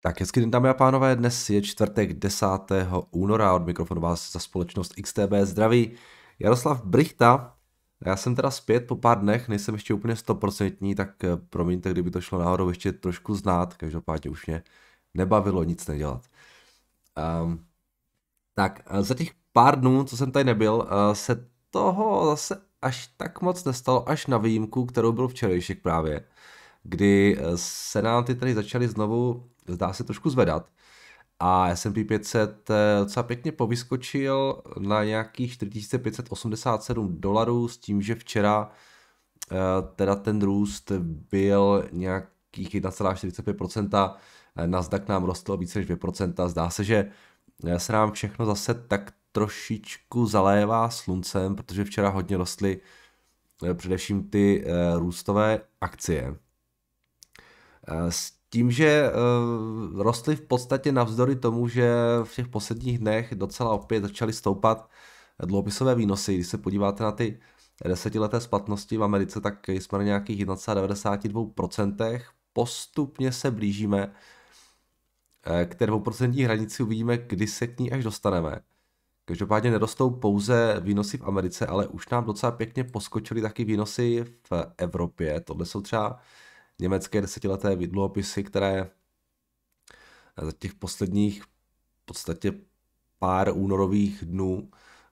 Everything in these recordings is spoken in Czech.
Tak hezky den dámy a pánové, dnes je čtvrtek 10. února, od mikrofonu vás za společnost XTB zdraví Jaroslav Brichta. Já jsem teda zpět po pár dnech, nejsem ještě úplně stoprocentní, tak eh, promiňte, kdyby to šlo náhodou ještě trošku znát, každopádně už mě nebavilo nic nedělat. Um, tak eh, za těch pár dnů, co jsem tady nebyl, eh, se toho zase až tak moc nestalo, až na výjimku, kterou byl včerejšek právě, kdy senáty tady začaly znovu zdá se trošku zvedat. A S&P 500 eh, docela pěkně povyskočil na nějakých 4587 dolarů s tím, že včera eh, teda ten růst byl nějakých 1,45%, eh, Nasdaq nám rostl více než 2%, zdá se, že se nám všechno zase tak trošičku zalévá sluncem, protože včera hodně rostly především ty růstové akcie. S tím, že uh, rostly v podstatě navzdory tomu, že v těch posledních dnech docela opět začaly stoupat dluhopisové výnosy. Když se podíváte na ty desetileté splatnosti v Americe, tak jsme na nějakých 1,92%. Postupně se blížíme eh, k té 2% hranici, uvidíme, kdy se k ní až dostaneme. Každopádně nerostou pouze výnosy v Americe, ale už nám docela pěkně poskočily taky výnosy v Evropě. Tohle jsou třeba německé desetileté dluhopisy, které za těch posledních v podstatě pár únorových dnů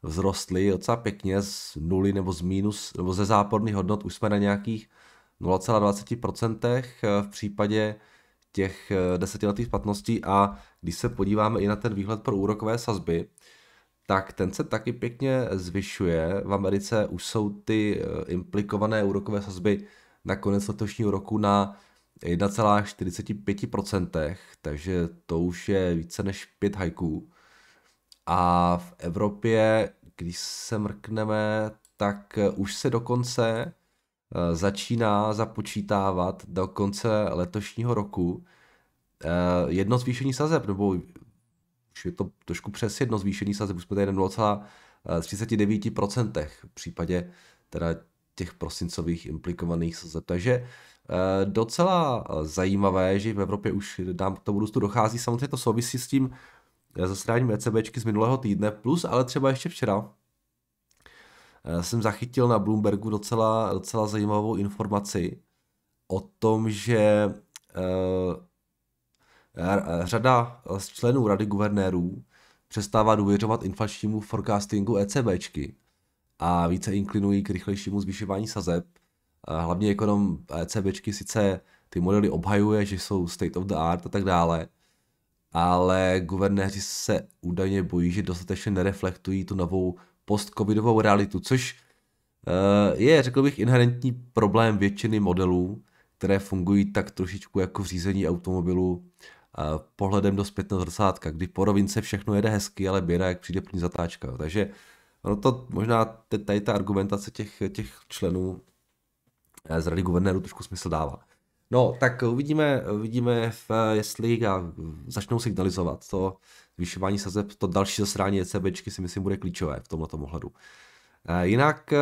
vzrostly docela pěkně z nuly nebo z mínus, nebo ze záporných hodnot už jsme na nějakých 0,20% eh, v případě těch eh, desetiletých platností a když se podíváme i na ten výhled pro úrokové sazby, tak ten se taky pěkně zvyšuje. V Americe už jsou ty eh, implikované úrokové sazby na konec letošního roku na 1,45%, takže to už je více než 5 hajků. A v Evropě, když se mrkneme, tak už se dokonce eh, začíná započítávat do konce letošního roku eh, jedno zvýšení sazeb, nebo už je to trošku přes jedno zvýšení sazeb, už jsme tady na 0,39% v případě teda těch prosincových implikovaných sazeb. Takže eh, docela eh, zajímavé, že v Evropě už dám k tomu růstu dochází. Samozřejmě to souvisí s tím eh, zasedáním ECBčky z minulého týdne, plus ale třeba ještě včera jsem zachytil na Bloombergu docela, docela zajímavou informaci o tom, že řada z členů Rady guvernérů přestává důvěřovat inflačnímu forecastingu ECBčky a více inklinují k rychlejšímu zvyšování sazeb. Eh, hlavně ekonom jako ECBčky sice ty modely obhajuje, že jsou state of the art a tak dále, ale guvernéři se údajně bojí, že dostatečně nereflektují tu novou post-covidovou realitu, což eh, je, řekl bych, inherentní problém většiny modelů, které fungují tak trošičku jako v řízení automobilu eh, pohledem do zpětného zrcátka, kdy po rovince všechno jede hezky, ale běda, jak přijde první zatáčka. Takže No to možná tady ta argumentace těch, těch členů eh, z rady guvernéru trošku smysl dává. No, tak uvidíme, uvidíme v, jestli a eh, začnou signalizovat to zvyšování sazeb, to další zasrání ECBčky si myslím bude klíčové v tomto ohledu. Eh, jinak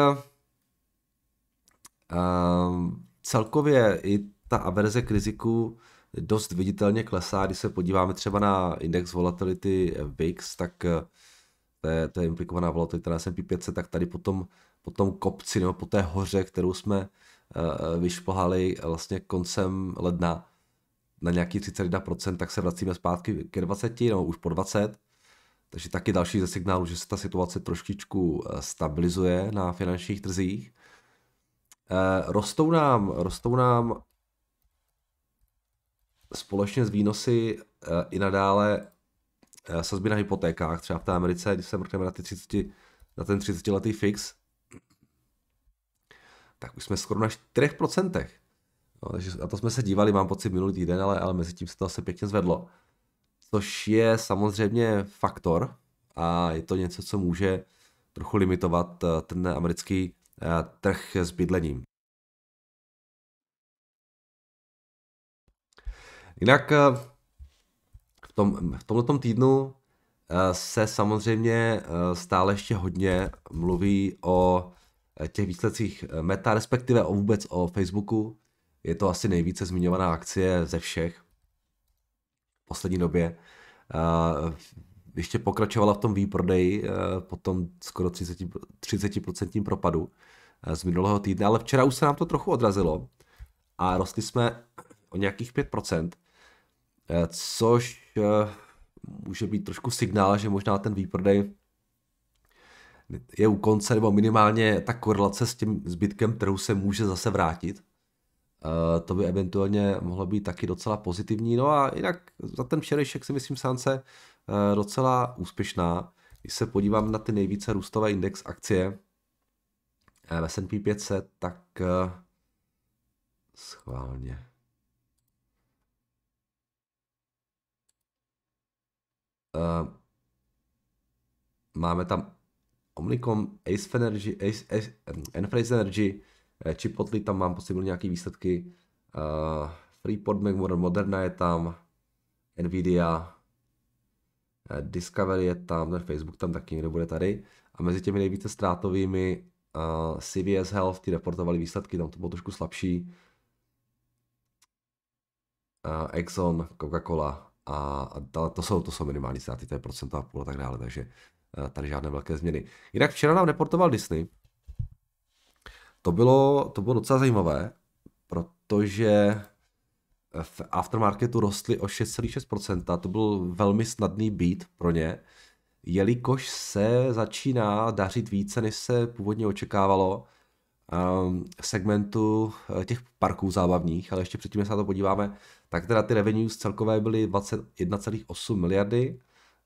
celkově i ta averze k riziku dost viditelně klesá, když se podíváme třeba na index volatility VIX, tak to je, to je implikovaná volatilita na S&P 500, tak tady po tom, po tom kopci nebo po té hoře, kterou jsme uh, vyšplhali vlastně koncem ledna na nějaký 31%, tak se vracíme zpátky ke 20, nebo už po 20, takže taky další ze signálu, že se ta situace trošičku eh, stabilizuje na finančních trzích. Uh, rostou nám, rostou nám společně s výnosy uh, i nadále Eh, sazby na hypotékách, třeba v té Americe, když se mrkneme na, ty 30, na ten 30 letý fix, tak už jsme skoro na 4%. No, takže na to jsme se dívali, mám pocit, minulý týden, ale, ale mezi tím se to asi pěkně zvedlo. Což je samozřejmě faktor a je to něco, co může trochu limitovat eh, ten americký eh, trh s bydlením. Jinak tom, v tomto týdnu eh, se samozřejmě eh, stále ještě hodně mluví o eh, těch výsledcích meta, respektive o vůbec o Facebooku. Je to asi nejvíce zmiňovaná akcie ze všech v poslední době. Ještě pokračovala v tom výprodeji po tom skoro 30, 30% propadu z minulého týdne, ale včera už se nám to trochu odrazilo a rostli jsme o nějakých 5%, což může být trošku signál, že možná ten výprodej je u konce, nebo minimálně ta korelace s tím zbytkem trhu se může zase vrátit. Eh, to by eventuálně mohlo být taky docela pozitivní. No a jinak za ten včerejšek si myslím sánce eh, docela úspěšná. Když se podívám na ty nejvíce růstové index akcie eh, v S&P 500, tak schválně. Eh, máme tam Omnicom, Ace Energy, Ace, Ace, eh, Enphase Energy, eh, Chipotle, tam mám posibili nějaké výsledky, uh, Freeport, McModern, Moderna je tam, Nvidia, uh, Discovery je tam, ten Facebook tam taky někde bude tady. A mezi těmi nejvíce ztrátovými uh, CVS Health, ti reportovali výsledky, tam to bylo trošku slabší. Uh, Exxon, Coca-Cola, a to, to, jsou, to jsou minimální ztráty, to je procento a půl a tak dále, takže eh, tady žádné velké změny. Jinak včera nám reportoval Disney, to bylo, to bylo docela zajímavé, protože v aftermarketu rostly o 6,6%, to byl velmi snadný být pro ně, jelikož se začíná dařit více, než se původně očekávalo Ehm, segmentu eh, těch parků zábavních, ale ještě předtím, než se na to podíváme, tak teda ty revenues celkové byly 21,8 miliardy,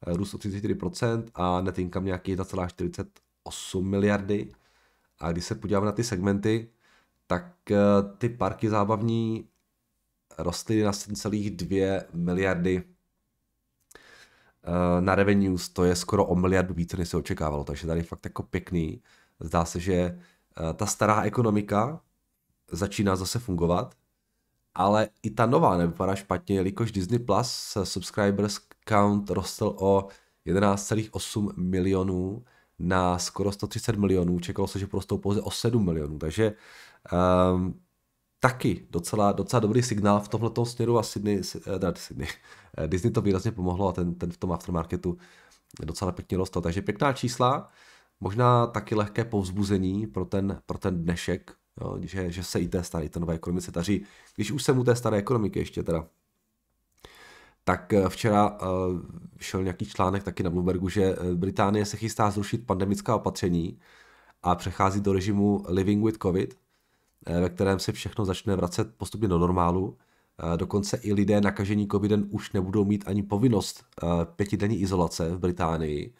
eh, růst o 34% a net income nějaký 1,48 miliardy. A když se podíváme na ty segmenty, tak eh, ty parky zábavní rostly na 7,2 miliardy na revenues, to je skoro o miliardu více, než se očekávalo, takže tady fakt jako pěkný. Zdá se, že Eh, ta stará ekonomika začíná zase fungovat, ale i ta nová nevypadá špatně, jelikož Disney Plus subscribers count rostl o 11,8 milionů na skoro 130 milionů, čekalo se, že prostou pouze o 7 milionů, takže um, taky docela, docela dobrý signál v tomhle směru a Sydney, ne, eh, Sydney, eh, Disney to výrazně pomohlo a ten, ten v tom aftermarketu docela pěkně rostl, takže pěkná čísla, možná taky lehké povzbuzení pro ten, pro ten dnešek, jo, že, že se i té staré, té nové ekonomice daří. Když už jsem u té staré ekonomiky ještě teda, tak eh, včera eh, šel nějaký článek taky na Bloombergu, že eh, Británie se chystá zrušit pandemická opatření a přechází do režimu Living with COVID, ve kterém se všechno začne vracet postupně do normálu. Dokonce i lidé nakažení covidem už nebudou mít ani povinnost pětidenní izolace v Británii.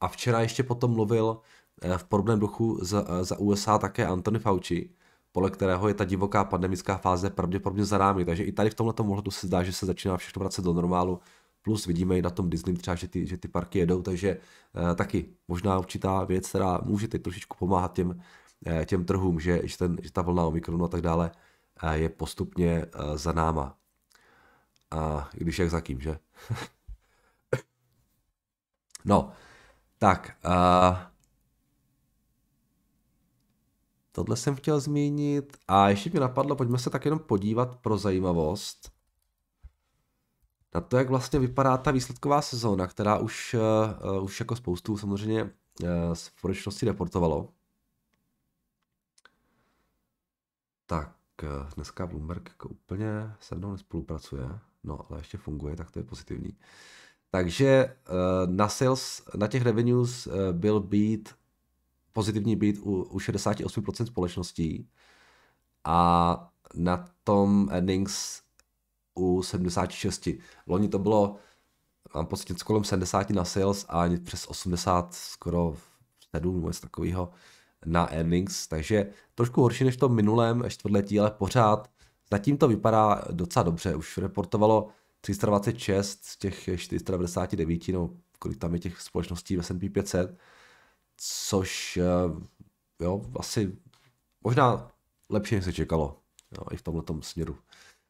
A včera ještě potom mluvil eh, v podobném duchu za, eh, za USA také Anthony Fauci, podle kterého je ta divoká pandemická fáze pravděpodobně za námi. Takže i tady v tomto ohledu se zdá, že se začíná všechno vracet do normálu. Plus vidíme i na tom Disney třeba, že ty, že ty parky jedou, takže eh, taky možná určitá věc, která může teď trošičku pomáhat těm, eh, těm trhům, že, že, ten, že ta vlna Omikronu a tak dále eh, je postupně eh, za náma. A když jak za kým, že? no, tak. Uh, tohle jsem chtěl zmínit. A ještě mi napadlo, pojďme se tak jenom podívat pro zajímavost na to, jak vlastně vypadá ta výsledková sezóna, která už, uh, už jako spoustu samozřejmě uh, společnosti reportovalo. Tak, uh, dneska Bloomberg jako úplně se mnou nespolupracuje, no ale ještě funguje, tak to je pozitivní. Uh, takže eh, na sales, na těch revenues eh, byl být pozitivní být u, u 68% společností a na tom earnings u 76. Loni to bylo, mám pocit, něco kolem 70 na sales a přes 80, skoro 7 nebo něco takového na earnings, takže trošku horší než to minulém čtvrtletí, ale pořád zatím to vypadá docela dobře. Už reportovalo 326 z těch 499, no kolik tam je těch společností v S&P 500, což eh, jo, asi možná lepší, než se čekalo jo, i v tomhle směru.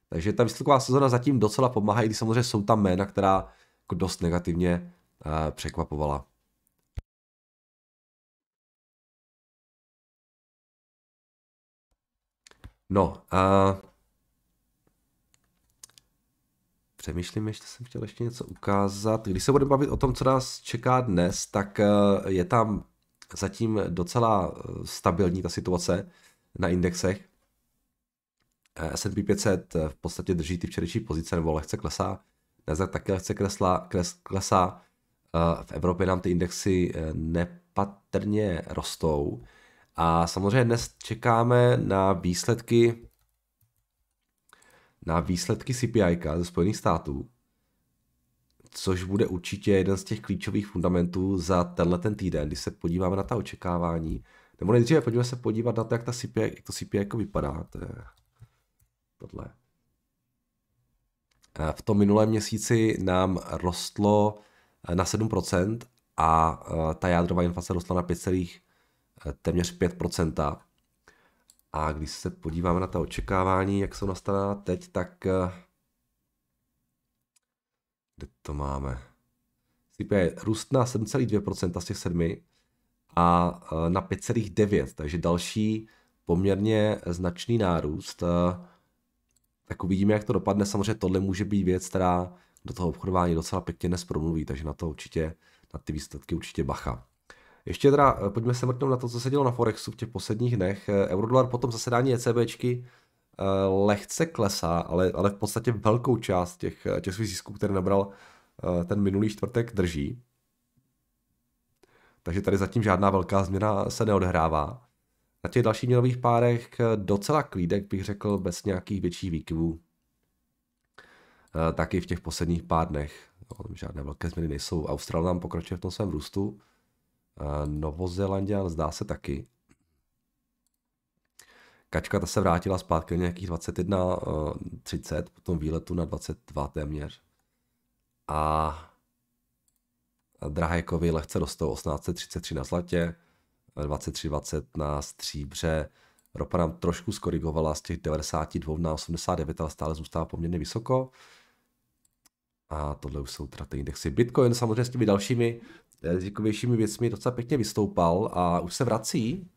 Takže ta výsledková sezona zatím docela pomáhá, i když samozřejmě jsou tam jména, která jako dost negativně uh, překvapovala. No, uh, přemýšlím, ještě jsem chtěl ještě něco ukázat. Když se budeme bavit o tom, co nás čeká dnes, tak eh, je tam zatím docela eh, stabilní ta situace na indexech. Eh, S&P 500 v podstatě drží ty včerejší pozice nebo lehce klesá. Nasdaq taky lehce klesla, kles, klesá. V Evropě nám ty indexy nepatrně rostou. A samozřejmě dnes čekáme na výsledky na výsledky CPI ze Spojených států, což bude určitě jeden z těch klíčových fundamentů za tenhle ten týden, když se podíváme na ta očekávání. Nebo nejdříve pojďme se podívat na to, jak, ta CPI, jak to CPI jako vypadá. To je tohle. Eh, v tom minulém měsíci nám rostlo eh, na 7% a eh, ta jádrová inflace rostla na 5, téměř 5%. A když se podíváme na ta očekávání, jak jsou nastavená teď, tak eh, kde to máme? CPI růst na 7,2% z těch 7 a eh, na 5,9, takže další poměrně značný nárůst. Eh, tak uvidíme, jak to dopadne. Samozřejmě tohle může být věc, která do toho obchodování docela pěkně dnes promluví, takže na to určitě, na ty výsledky určitě bacha. Ještě teda eh, pojďme se mrknout na to, co se dělo na Forexu v těch posledních dnech. Eh, Eurodolar potom zasedání ECBčky eh, lehce klesá, ale, ale v podstatě velkou část těch, těch svých zisků, které nabral ten minulý čtvrtek, drží. Takže tady zatím žádná velká změna se neodhrává. Na těch dalších měnových párech docela klídek bych řekl bez nějakých větších výkyvů. Taky v těch posledních pár dnech. No, žádné velké změny nejsou. Austral nám pokračuje v tom svém růstu. Eh, Novozelandian zdá se taky. Kačka ta se vrátila zpátky nějakých 21.30 eh, po tom výletu na 22 téměř. A Drahajkovi lehce do 1833 na zlatě, 23.20 na stříbře. Ropa nám trošku skorigovala z těch 92 na 89, ale stále zůstává poměrně vysoko. A tohle už jsou teda ty indexy. Bitcoin samozřejmě s těmi dalšími rizikovějšími věcmi docela pěkně vystoupal a už se vrací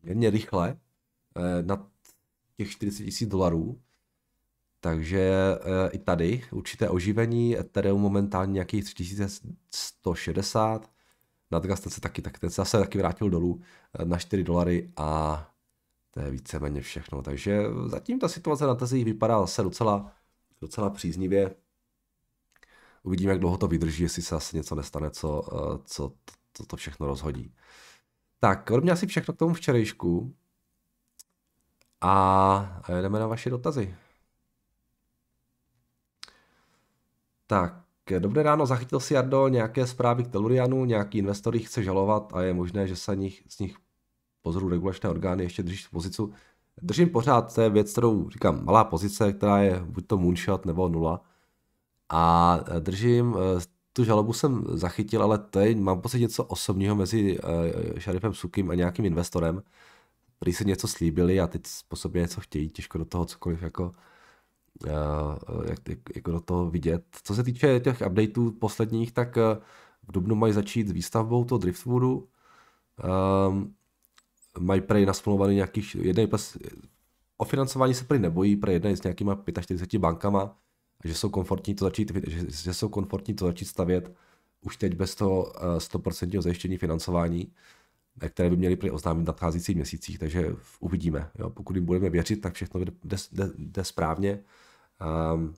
poměrně eh, rychle eh, na těch 40 tisíc dolarů. Takže eh, i tady určité oživení, Ethereum momentálně nějakých 3160, Nadgas ten se taky, tak ten se zase taky vrátil dolů na 4 dolary a to je víceméně všechno. Takže zatím ta situace na tezích vypadá zase docela, docela příznivě uvidíme, jak dlouho to vydrží, jestli se asi něco nestane, co, eh, co to, to všechno rozhodí. Tak, od mě asi všechno k tomu včerejšku. A jdeme na vaše dotazy. Tak, dobré ráno, zachytil si Jardo nějaké zprávy k Telurianu, nějaký investor jich chce žalovat a je možné, že se nich, z nich pozoru regulačné orgány ještě drží v pozici. Držím pořád, to je věc, kterou říkám, malá pozice, která je buď to moonshot nebo nula. A e, držím, e, tu žalobu jsem zachytil, ale teď mám pocit něco osobního mezi e, Šarifem Sukim a nějakým investorem. Prý se něco slíbili a teď po sobě něco chtějí, těžko do toho cokoliv jako, jak, jako do toho vidět. Co se týče těch updateů posledních, tak v Dubnu mají začít s výstavbou toho Driftwoodu. Um, mají prej nasplnovaný nějakých, jednej, o financování se prej nebojí, prej jednej s nějakýma 45 bankama, že jsou komfortní to začít, že, že jsou komfortní to začít stavět už teď bez toho 100% eh, zajištění financování, které by měly oznámit v nadcházejících měsících, takže uvidíme. Jo. Pokud jim budeme věřit, tak všechno jde, jde, jde správně. Um,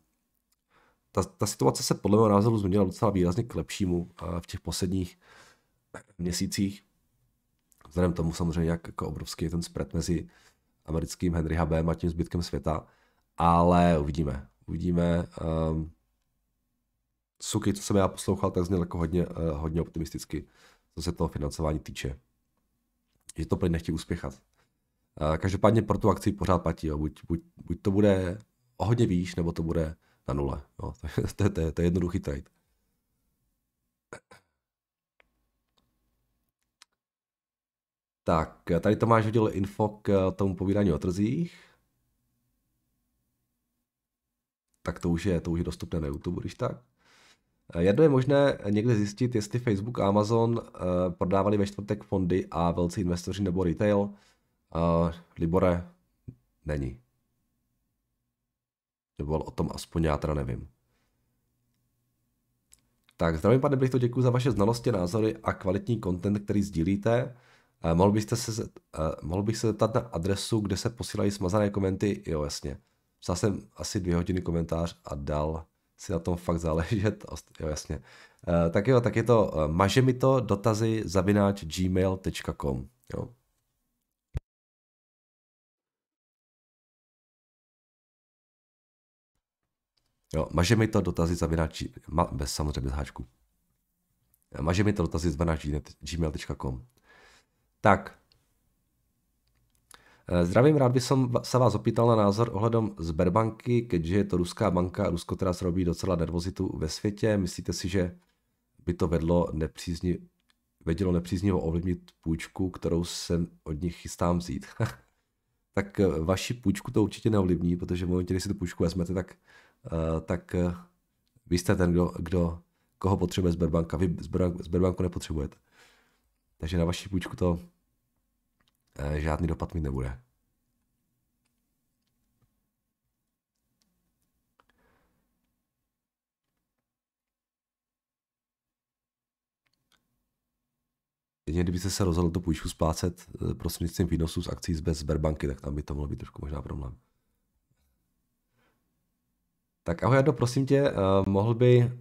ta, ta situace se podle mého názoru změnila docela výrazně k lepšímu eh, v těch posledních měsících. Vzhledem tomu samozřejmě, jak jako obrovský je ten spread mezi americkým Henry Hubem a tím zbytkem světa, ale uvidíme uvidíme. Um, suky, co jsem já poslouchal, tak zněl jako hodně, uh, hodně optimisticky, co se toho financování týče. Že to plně nechtějí uspěchat. Uh, každopádně pro tu akci pořád platí, jo. Buď, buď, buď to bude o hodně výš, nebo to bude na nule. Jo. to, je, to, to je jednoduchý trade. Tak, tady Tomáš hodil info k eh, tomu povídání o trzích. tak to už je, to už je dostupné na YouTube, když tak. Eh, jedno je možné někde zjistit, jestli Facebook a Amazon eh, prodávali ve čtvrtek fondy a velcí investoři nebo retail. Eh, Libore není. Nebo o tom aspoň já teda nevím. Tak zdravím pane Brichto, děkuji za vaše znalosti, názory a kvalitní content, který sdílíte. Uh, mohl, byste se, uh, mohl bych se zeptat na adresu, kde se posílají smazané komenty? Jo, jasně. Psal jsem asi dvě hodiny komentář a dal si na tom fakt záležet. Jo, jasně. Eh, tak jo, tak je to eh, maže mi to dotazy zavináč gmail.com. Jo. Jo, maže mi to dotazy zavináč, ma, bez samozřejmě bez háčku. Eh, maže mi to dotazy zavináč gmail.com. Tak, Eh, zdravím, rád bych se vás opýtal na názor ohledom Sberbanky, keďže je to ruská banka a Rusko teda robí docela nervozitu ve světě. Myslíte si, že by to vedlo nepřízni, vedelo nepříznivě ovlivnit půjčku, kterou se od nich chystám vzít? tak eh, vaši půjčku to určitě neovlivní, protože v momentě, kdy si tu půjčku vezmete, tak, eh, tak vy jste ten, kdo, kdo koho potřebuje Sberbanka. Vy Sberbanku nepotřebujete. Takže na vaši půjčku to Eh, žádný dopad mít nebude. Jedině kdybyste se rozhodl tu půjčku splácet eh, prostřednictvím výnosů z akcí bez Sberbanky, tak tam by to mohlo být trošku možná problém. Tak ahoj, Jado, prosím tě, eh, mohl by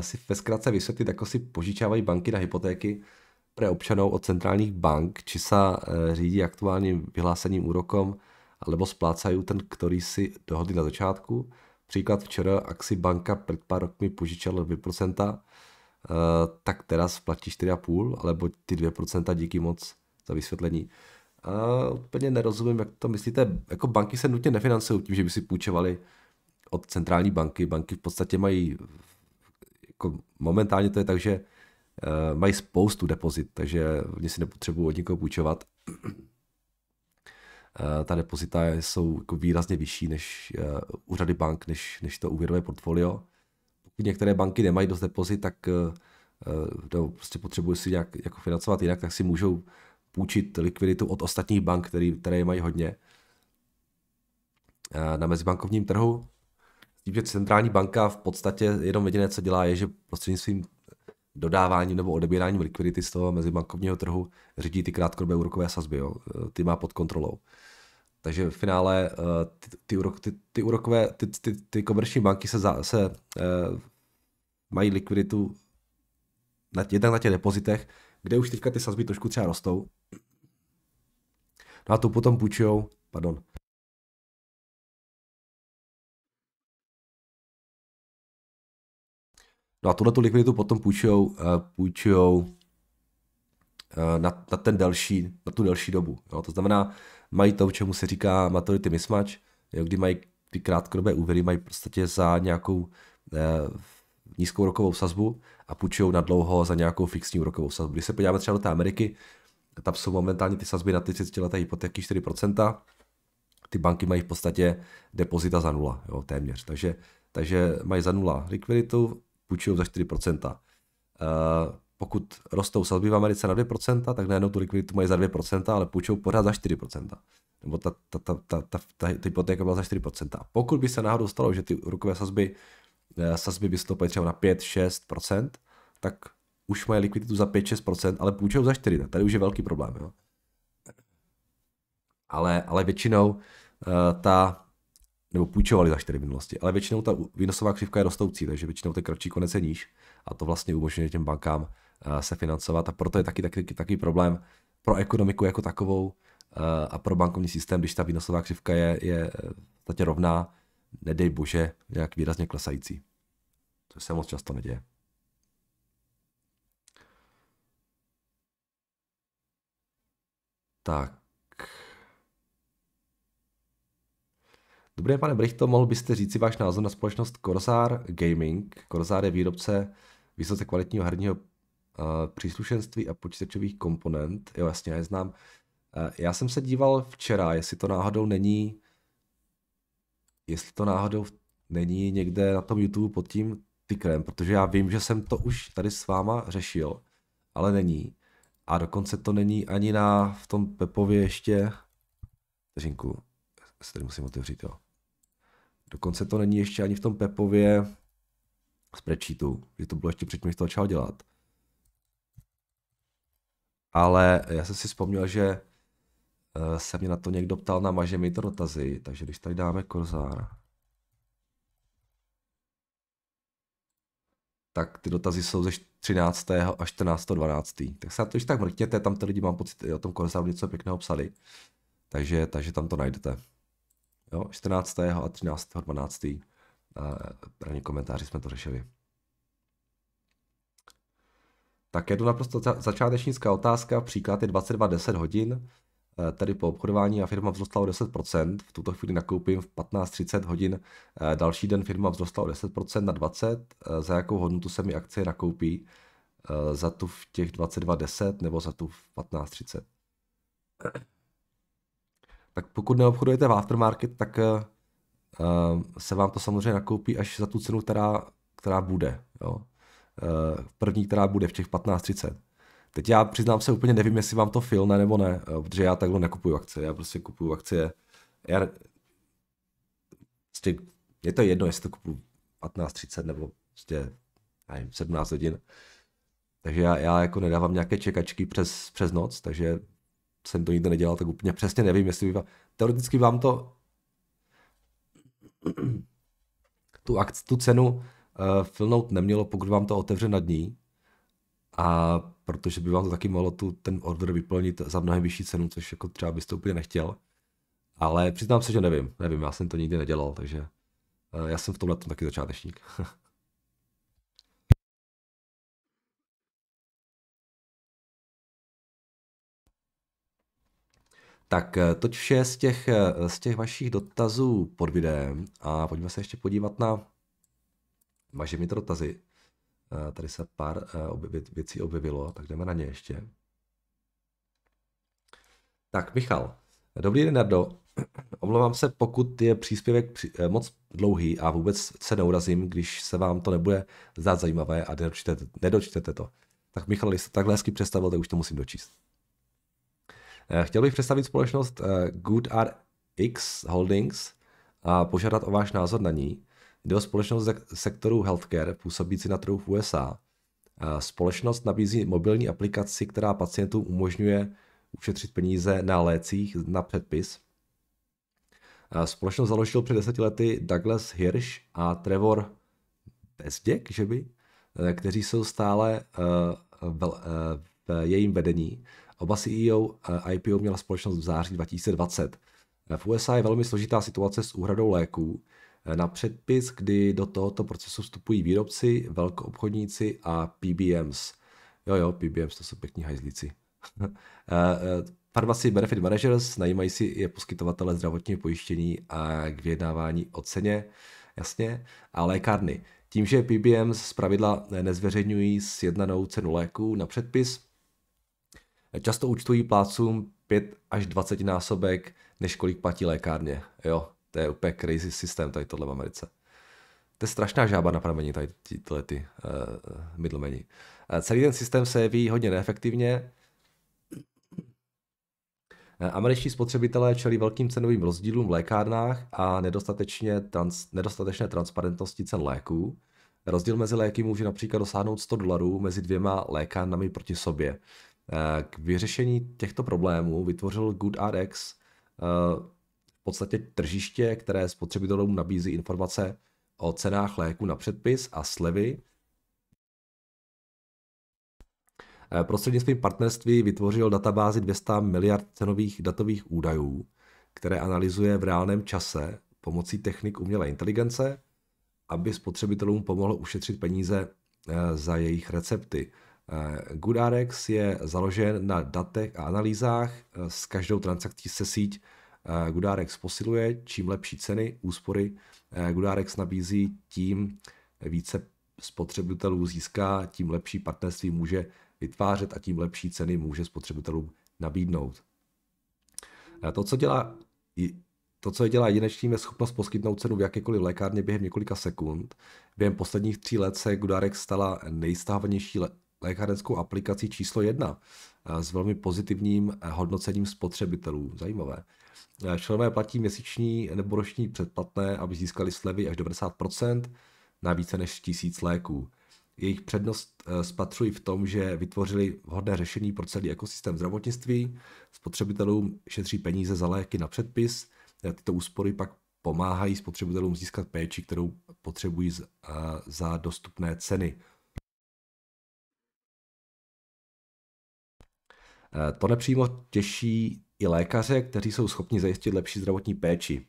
si ve zkratce vysvětlit, jako si požičávají banky na hypotéky, pre občanov od centrálnych bank, či sa e, řídí aktuálnym vyhláseným úrokom, alebo splácajú ten, ktorý si dohodli na začátku. Příklad včera, ak si banka před pár rokmi požičala 2%, e, tak teraz platí 4,5, alebo ty 2% díky moc za vysvětlení. A úplně nerozumím, jak to myslíte. Jako banky se nutně nefinancují tím, že by si půjčovali od centrální banky. Banky v podstatě mají, jako momentálně to je tak, že Eh, mají spoustu depozit, takže mě si nepotřebuji od někoho půjčovat. Eh, ta depozita jsou jako výrazně vyšší než u eh, řady bank, než, než to úvěrové portfolio. Pokud některé banky nemají dost depozit, tak nebo prostě potřebují si nějak jako financovat jinak, tak si můžou půjčit likviditu od ostatních bank, který, které je mají hodně. Na mezibankovním trhu tím, že centrální banka v podstatě jenom jediné, co dělá, je, že prostřednictvím dodávání nebo odebíráním likvidity z toho mezibankovního trhu řídí ty krátkodobé úrokové sazby, jo. E, ty má pod kontrolou. Takže v finále e, ty, ty, úrok, ty, ty úrokové, ty, ty, ty komerční banky se, za, se eh, mají likviditu na, jednak na těch depozitech, kde už teďka ty sazby trošku třeba rostou. No a to potom půjčujou, pardon, No a tuhle tu likviditu potom půjčujou, eh, půjčujou eh, na, na, ten další, na tu další dobu. Jo? To znamená, mají to, čemu se říká maturity mismatch, jo? kdy mají ty krátkodobé úvěry mají prostě za nějakou eh, nízkou rokovou sazbu a půjčují na dlouho za nějakou fixní úrokovou sazbu. Když se podíváme třeba do té Ameriky, tam jsou momentálně ty sazby na ty 30 leté hypotéky 4%, ty banky mají v podstatě depozita za nula, jo, téměř. Takže, takže mají za nula likviditu, půjčují za 4%. Eh, pokud rostou sazby v Americe na 2%, tak najednou tu likviditu mají za 2%, ale půjčují pořád za 4%. Nebo ta, ta, ta, ta, ta, ta ta hypotéka byla za 4%. pokud by se náhodou stalo, že ty rukové sazby, eh, sazby by stoupaly třeba na 5-6%, tak už mají likviditu za 5-6%, ale půjčují za 4%. Tady už je velký problém. Jo? Ale, ale většinou uh, ta nebo půjčovali za 4 v minulosti, ale většinou ta výnosová křivka je rostoucí, takže většinou ten kratší konec je níž a to vlastně umožňuje těm bankám eh, se financovat a proto je taky, taky, taky problém pro ekonomiku jako takovou eh, a pro bankovní systém, když ta výnosová křivka je, je vlastně rovná, nedej bože, nějak výrazně klesající. To se moc často neděje. Tak. Dobré pane Brichto, mohl byste říci váš názor na společnost Corsair Gaming? Corsair je výrobce vysoce kvalitního herního uh, příslušenství a počítačových komponent. Jo, jasně, já je znám. Uh, já jsem se díval včera, jestli to náhodou není jestli to náhodou není někde na tom YouTube pod tím tykrem, protože já vím, že jsem to už tady s váma řešil, ale není. A dokonce to není ani na v tom Pepově ještě. Teřinku, se tady musím otevřít, jo. Dokonce to není ještě ani v tom Pepově spreadsheetu, že to bylo ještě předtím, než to začal dělat. Ale já jsem si vzpomněl, že eh, se mě na to někdo ptal na maže mi to dotazy, takže když tady dáme korzár, tak ty dotazy jsou ze 13. a 14. 12. Tak se na to ještě tak mrkněte, tam ty lidi mám pocit, o tom korzáru něco pěkného psali. Takže, takže tam to najdete. Jo, 14. a 13. 12. První komentáři jsme to řešili. Tak je to naprosto začátečnická otázka. Příklad je 22.10 hodin. E, Tady po obchodování a firma vzrostla o 10%. V tuto chvíli nakoupím v 1530 hodin. E, další den firma vzrostla o 10% na 20. E, za jakou hodnotu se mi akcie nakoupí? Za tu v těch 22.10 nebo za tu v 15.30? tak pokud neobchodujete v aftermarket, tak uh, se vám to samozřejmě nakoupí až za tu cenu, která, která bude. Jo? Uh, první, která bude v těch 15.30. Teď já přiznám se úplně nevím, jestli vám to filne nebo ne, protože já takhle nekupuju akcie, já prostě kupuju akcie, já, prostě, je to jedno, jestli to kupuju 15.30 nebo prostě, nevím, 17 hodin, takže já, já jako nedávám nějaké čekačky přes, přes noc, takže jsem to nikdy nedělal, tak úplně přesně nevím, jestli by vám, teoreticky vám to tu, akci, tu cenu uh, filnout nemělo, pokud vám to otevře nad ní, a protože by vám to taky mohlo tu, ten order vyplnit za mnohem vyšší cenu, což jako třeba byste úplně nechtěl. Ale přiznám se, že nevím, nevím, já jsem to nikdy nedělal, takže uh, já jsem v tomhle taky začátečník. Tak eh, toť vše z těch, eh, z těch vašich dotazů pod videem a pojďme se ještě podívat na vaše mi dotazy. Eh, tady se pár věcí objevilo, tak jdeme na ně ještě. Tak, Michal. Dobrý den, Nardo. Omlouvám se, pokud je příspěvek moc dlouhý a vůbec se neurazím, když se vám to nebude zdát zajímavé a nedočtete, nedočtete to. Tak Michal, když jste takhle hezky představil, tak už to musím dočíst. Eh, chtěl bych představit společnost eh, GoodRx Holdings a požádat o váš názor na ní. Jde o společnost ze sektoru healthcare, působící na trhu v USA. Eh, společnost nabízí mobilní aplikaci, která pacientům umožňuje ušetřit peníze na lécích na předpis. Společnost založil před deseti lety Douglas Hirsch a Trevor Bezděk, že by, kteří jsou stále v jejím vedení Oba CEO IPO měla společnost v září 2020. V USA je velmi složitá situace s úhradou léků na předpis, kdy do tohoto procesu vstupují výrobci, velkoobchodníci a PBMs. Jo, jo, PBMs to jsou pěkní hajzlíci. Farmaci eh, eh, Benefit Managers najímají si je poskytovatele zdravotního pojištění a k vyjednávání o ceně, jasně, a lékárny. Tím, že PBM z pravidla nezveřejňují sjednanou cenu léků na předpis, často účtují plácům 5 až 20 násobek, než kolik platí lékárně. Jo, to je úplně crazy systém tady tohle v Americe. To je strašná žába na pramení tady tyhle ty uh, eh, middlemeni. Eh, celý ten systém se jeví hodně neefektivně. Eh, američtí spotřebitelé čelí velkým cenovým rozdílům v lékárnách a nedostatečně trans, nedostatečné transparentnosti cen léků. Rozdíl mezi léky může například dosáhnout 100 dolarů mezi dvěma lékárnami proti sobě. Eh, k vyřešení těchto problémů vytvořil GoodRx eh, v podstatě tržiště, které spotřebitelům nabízí informace o cenách léku na předpis a slevy. Eh, prostřednictvím partnerství vytvořil databázi 200 miliard cenových datových údajů, které analyzuje v reálném čase pomocí technik umělé inteligence, aby spotřebitelům pomohlo ušetřit peníze za jejich recepty. Eh, GoodRx je založen na datech a analýzách. Eh, s každou transakcí se síť eh, GoodRx posiluje. Čím lepší ceny, úspory GoodRx nabízí, tím více spotřebitelů získá, tím lepší partnerství může vytvářet a tím lepší ceny může spotřebitelům nabídnout. To, co dělá to, co je dělá jedinečným, je schopnost poskytnout cenu v jakékoliv lékárně během několika sekund. Během posledních tří let se Gudarex stala nejstávanější lékárenskou aplikací číslo jedna s velmi pozitivním hodnocením spotřebitelů. Zajímavé. Členové platí měsíční nebo roční předplatné, aby získali slevy až 90% na více než 1000 léků. Jejich přednost eh, spatřují v tom, že vytvořili vhodné řešení pro celý ekosystém zdravotnictví, spotřebitelům šetří peníze za léky na předpis, eh, tyto úspory pak pomáhají spotřebitelům získat péči, kterou potřebují eh, za dostupné ceny. Eh, to nepřímo těší i lékaře, kteří jsou schopni zajistit lepší zdravotní péči.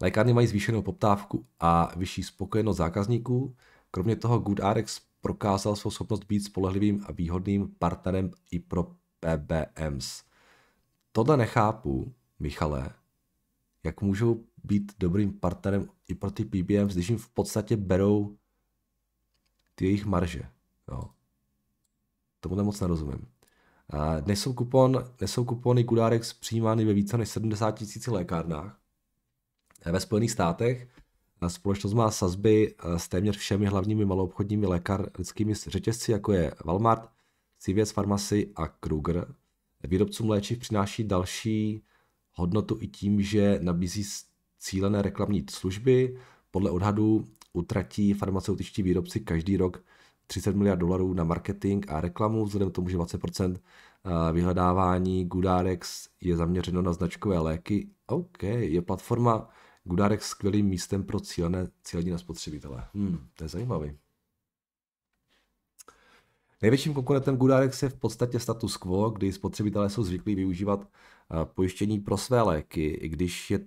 Lékárny mají zvýšenou poptávku a vyšší spokojenost zákazníků. Kromě toho GoodRx prokázal svou schopnost být spolehlivým a výhodným partnerem i pro PBMs. Tohle nechápu, Michale, jak můžou být dobrým partnerem i pro ty PBMs, když jim v podstatě berou ty jejich marže. Jo. Tomu moc nerozumím. Dnes jsou, kupon, dnes jsou kupony Kudárex přijímány ve více než 70 tisíc lékárnách. Eh, ve Spojených státech společnost má sazby eh, s téměř všemi hlavními maloobchodními lékařskými řetězci, jako je Walmart, CVS Pharmacy a Kruger. Výrobcům léčiv přináší další hodnotu i tím, že nabízí cílené reklamní služby. Podle odhadů utratí farmaceutičtí výrobci každý rok 30 miliard dolarů na marketing a reklamu, vzhledem k tomu, že 20% eh, vyhledávání Gudarex je zaměřeno na značkové léky. OK, je platforma Gudarex skvělým místem pro cílené cílení na spotřebitele. Hmm, to je zajímavý. Největším konkurentem Gudarex je v podstatě status quo, kdy spotřebitelé jsou zvyklí využívat eh, pojištění pro své léky, i když je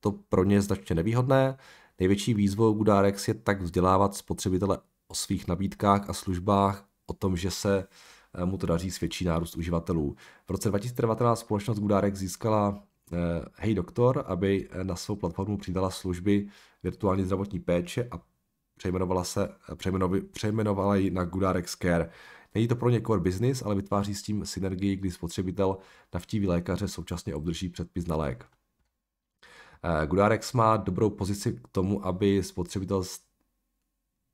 to pro ně značně nevýhodné. Největší výzvou Gudarex je tak vzdělávat spotřebitele o svých nabídkách a službách, o tom, že se eh, mu to daří svědčí nárůst uživatelů. V roce 2019 společnost Gudárek získala eh, Hey Doktor, aby eh, na svou platformu přidala služby virtuální zdravotní péče a přejmenovala, se, přejmenovala ji na Gudárek Care. Není to pro ně core business, ale vytváří s tím synergii, kdy spotřebitel navtíví lékaře, současně obdrží předpis na lék. Gudarex má dobrou pozici k tomu, aby spotřebitel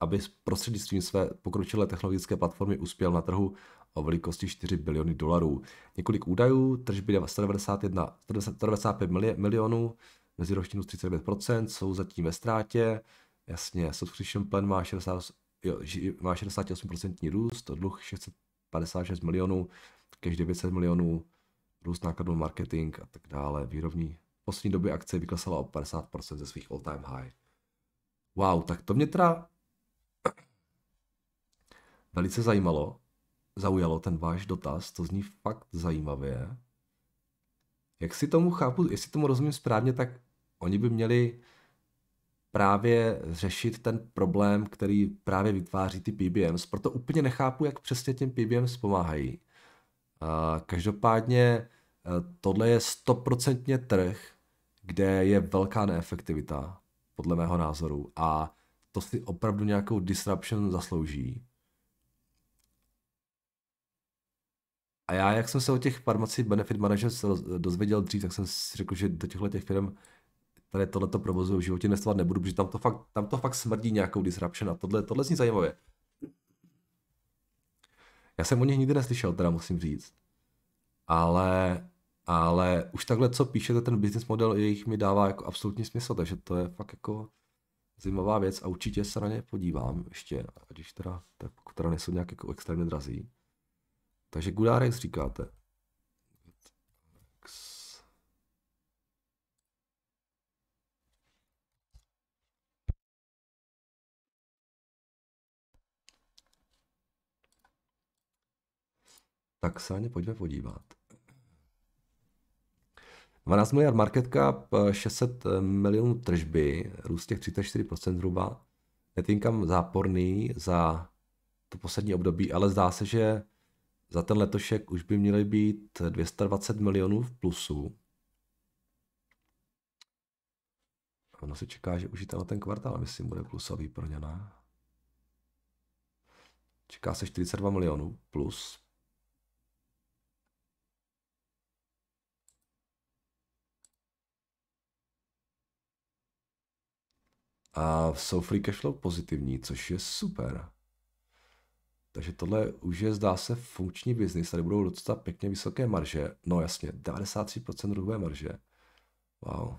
aby prostřednictvím své pokročilé technologické platformy uspěl na trhu o velikosti 4 biliony dolarů. Několik údajů, tržby 191, 195 milionů, meziročnímu 39%, jsou zatím ve ztrátě, jasně, subscription plan má, 60 jo, má 68% růst, dluh 656 milionů, cash 900 milionů, růst nákladů marketing a tak dále, výrobní. V poslední době akce vyklesala o 50% ze svých all-time high. Wow, tak to mě teda velice zajímalo, zaujalo ten váš dotaz, to zní fakt zajímavě. Jak si tomu chápu, jestli tomu rozumím správně, tak oni by měli právě řešit ten problém, který právě vytváří ty PBMs. Proto úplně nechápu, jak přesně těm PBMs pomáhají. Každopádně e, tohle je stoprocentně trh, kde je velká neefektivita, podle mého názoru, a to si opravdu nějakou disruption zaslouží. A já, jak jsem se o těch farmací Benefit Managers dozvěděl dřív, tak jsem si řekl, že do těchto těch firm tady tohleto provozu v životě nestovat nebudu, protože tam to fakt, tam to fakt smrdí nějakou disruption a tohle, tohle zní zajímavě. Já jsem o nich nikdy neslyšel, teda musím říct. Ale, ale už takhle, co píšete, ten business model jejich mi dává jako absolutní smysl, takže to je fakt jako zajímavá věc a určitě se na ně podívám ještě, když teda, tak pokud teda nejsou nějak jako extrémně drazí. Takže Gudárex říkáte. Tak se na pojďme podívat. 12 miliard market cap, 600 milionů tržby, růst těch 34% zhruba. Net záporný za to poslední období, ale zdá se, že za ten letošek už by měly být 220 milionů v plusu. Ono se čeká, že už je ten kvartál, myslím, bude plusový pro ně, ne? Čeká se 42 milionů plus. A jsou free flow pozitivní, což je super. Takže tohle už je, zdá se, funkční biznis. Tady budou docela pěkně vysoké marže. No jasně, 93% ruhové marže. Wow.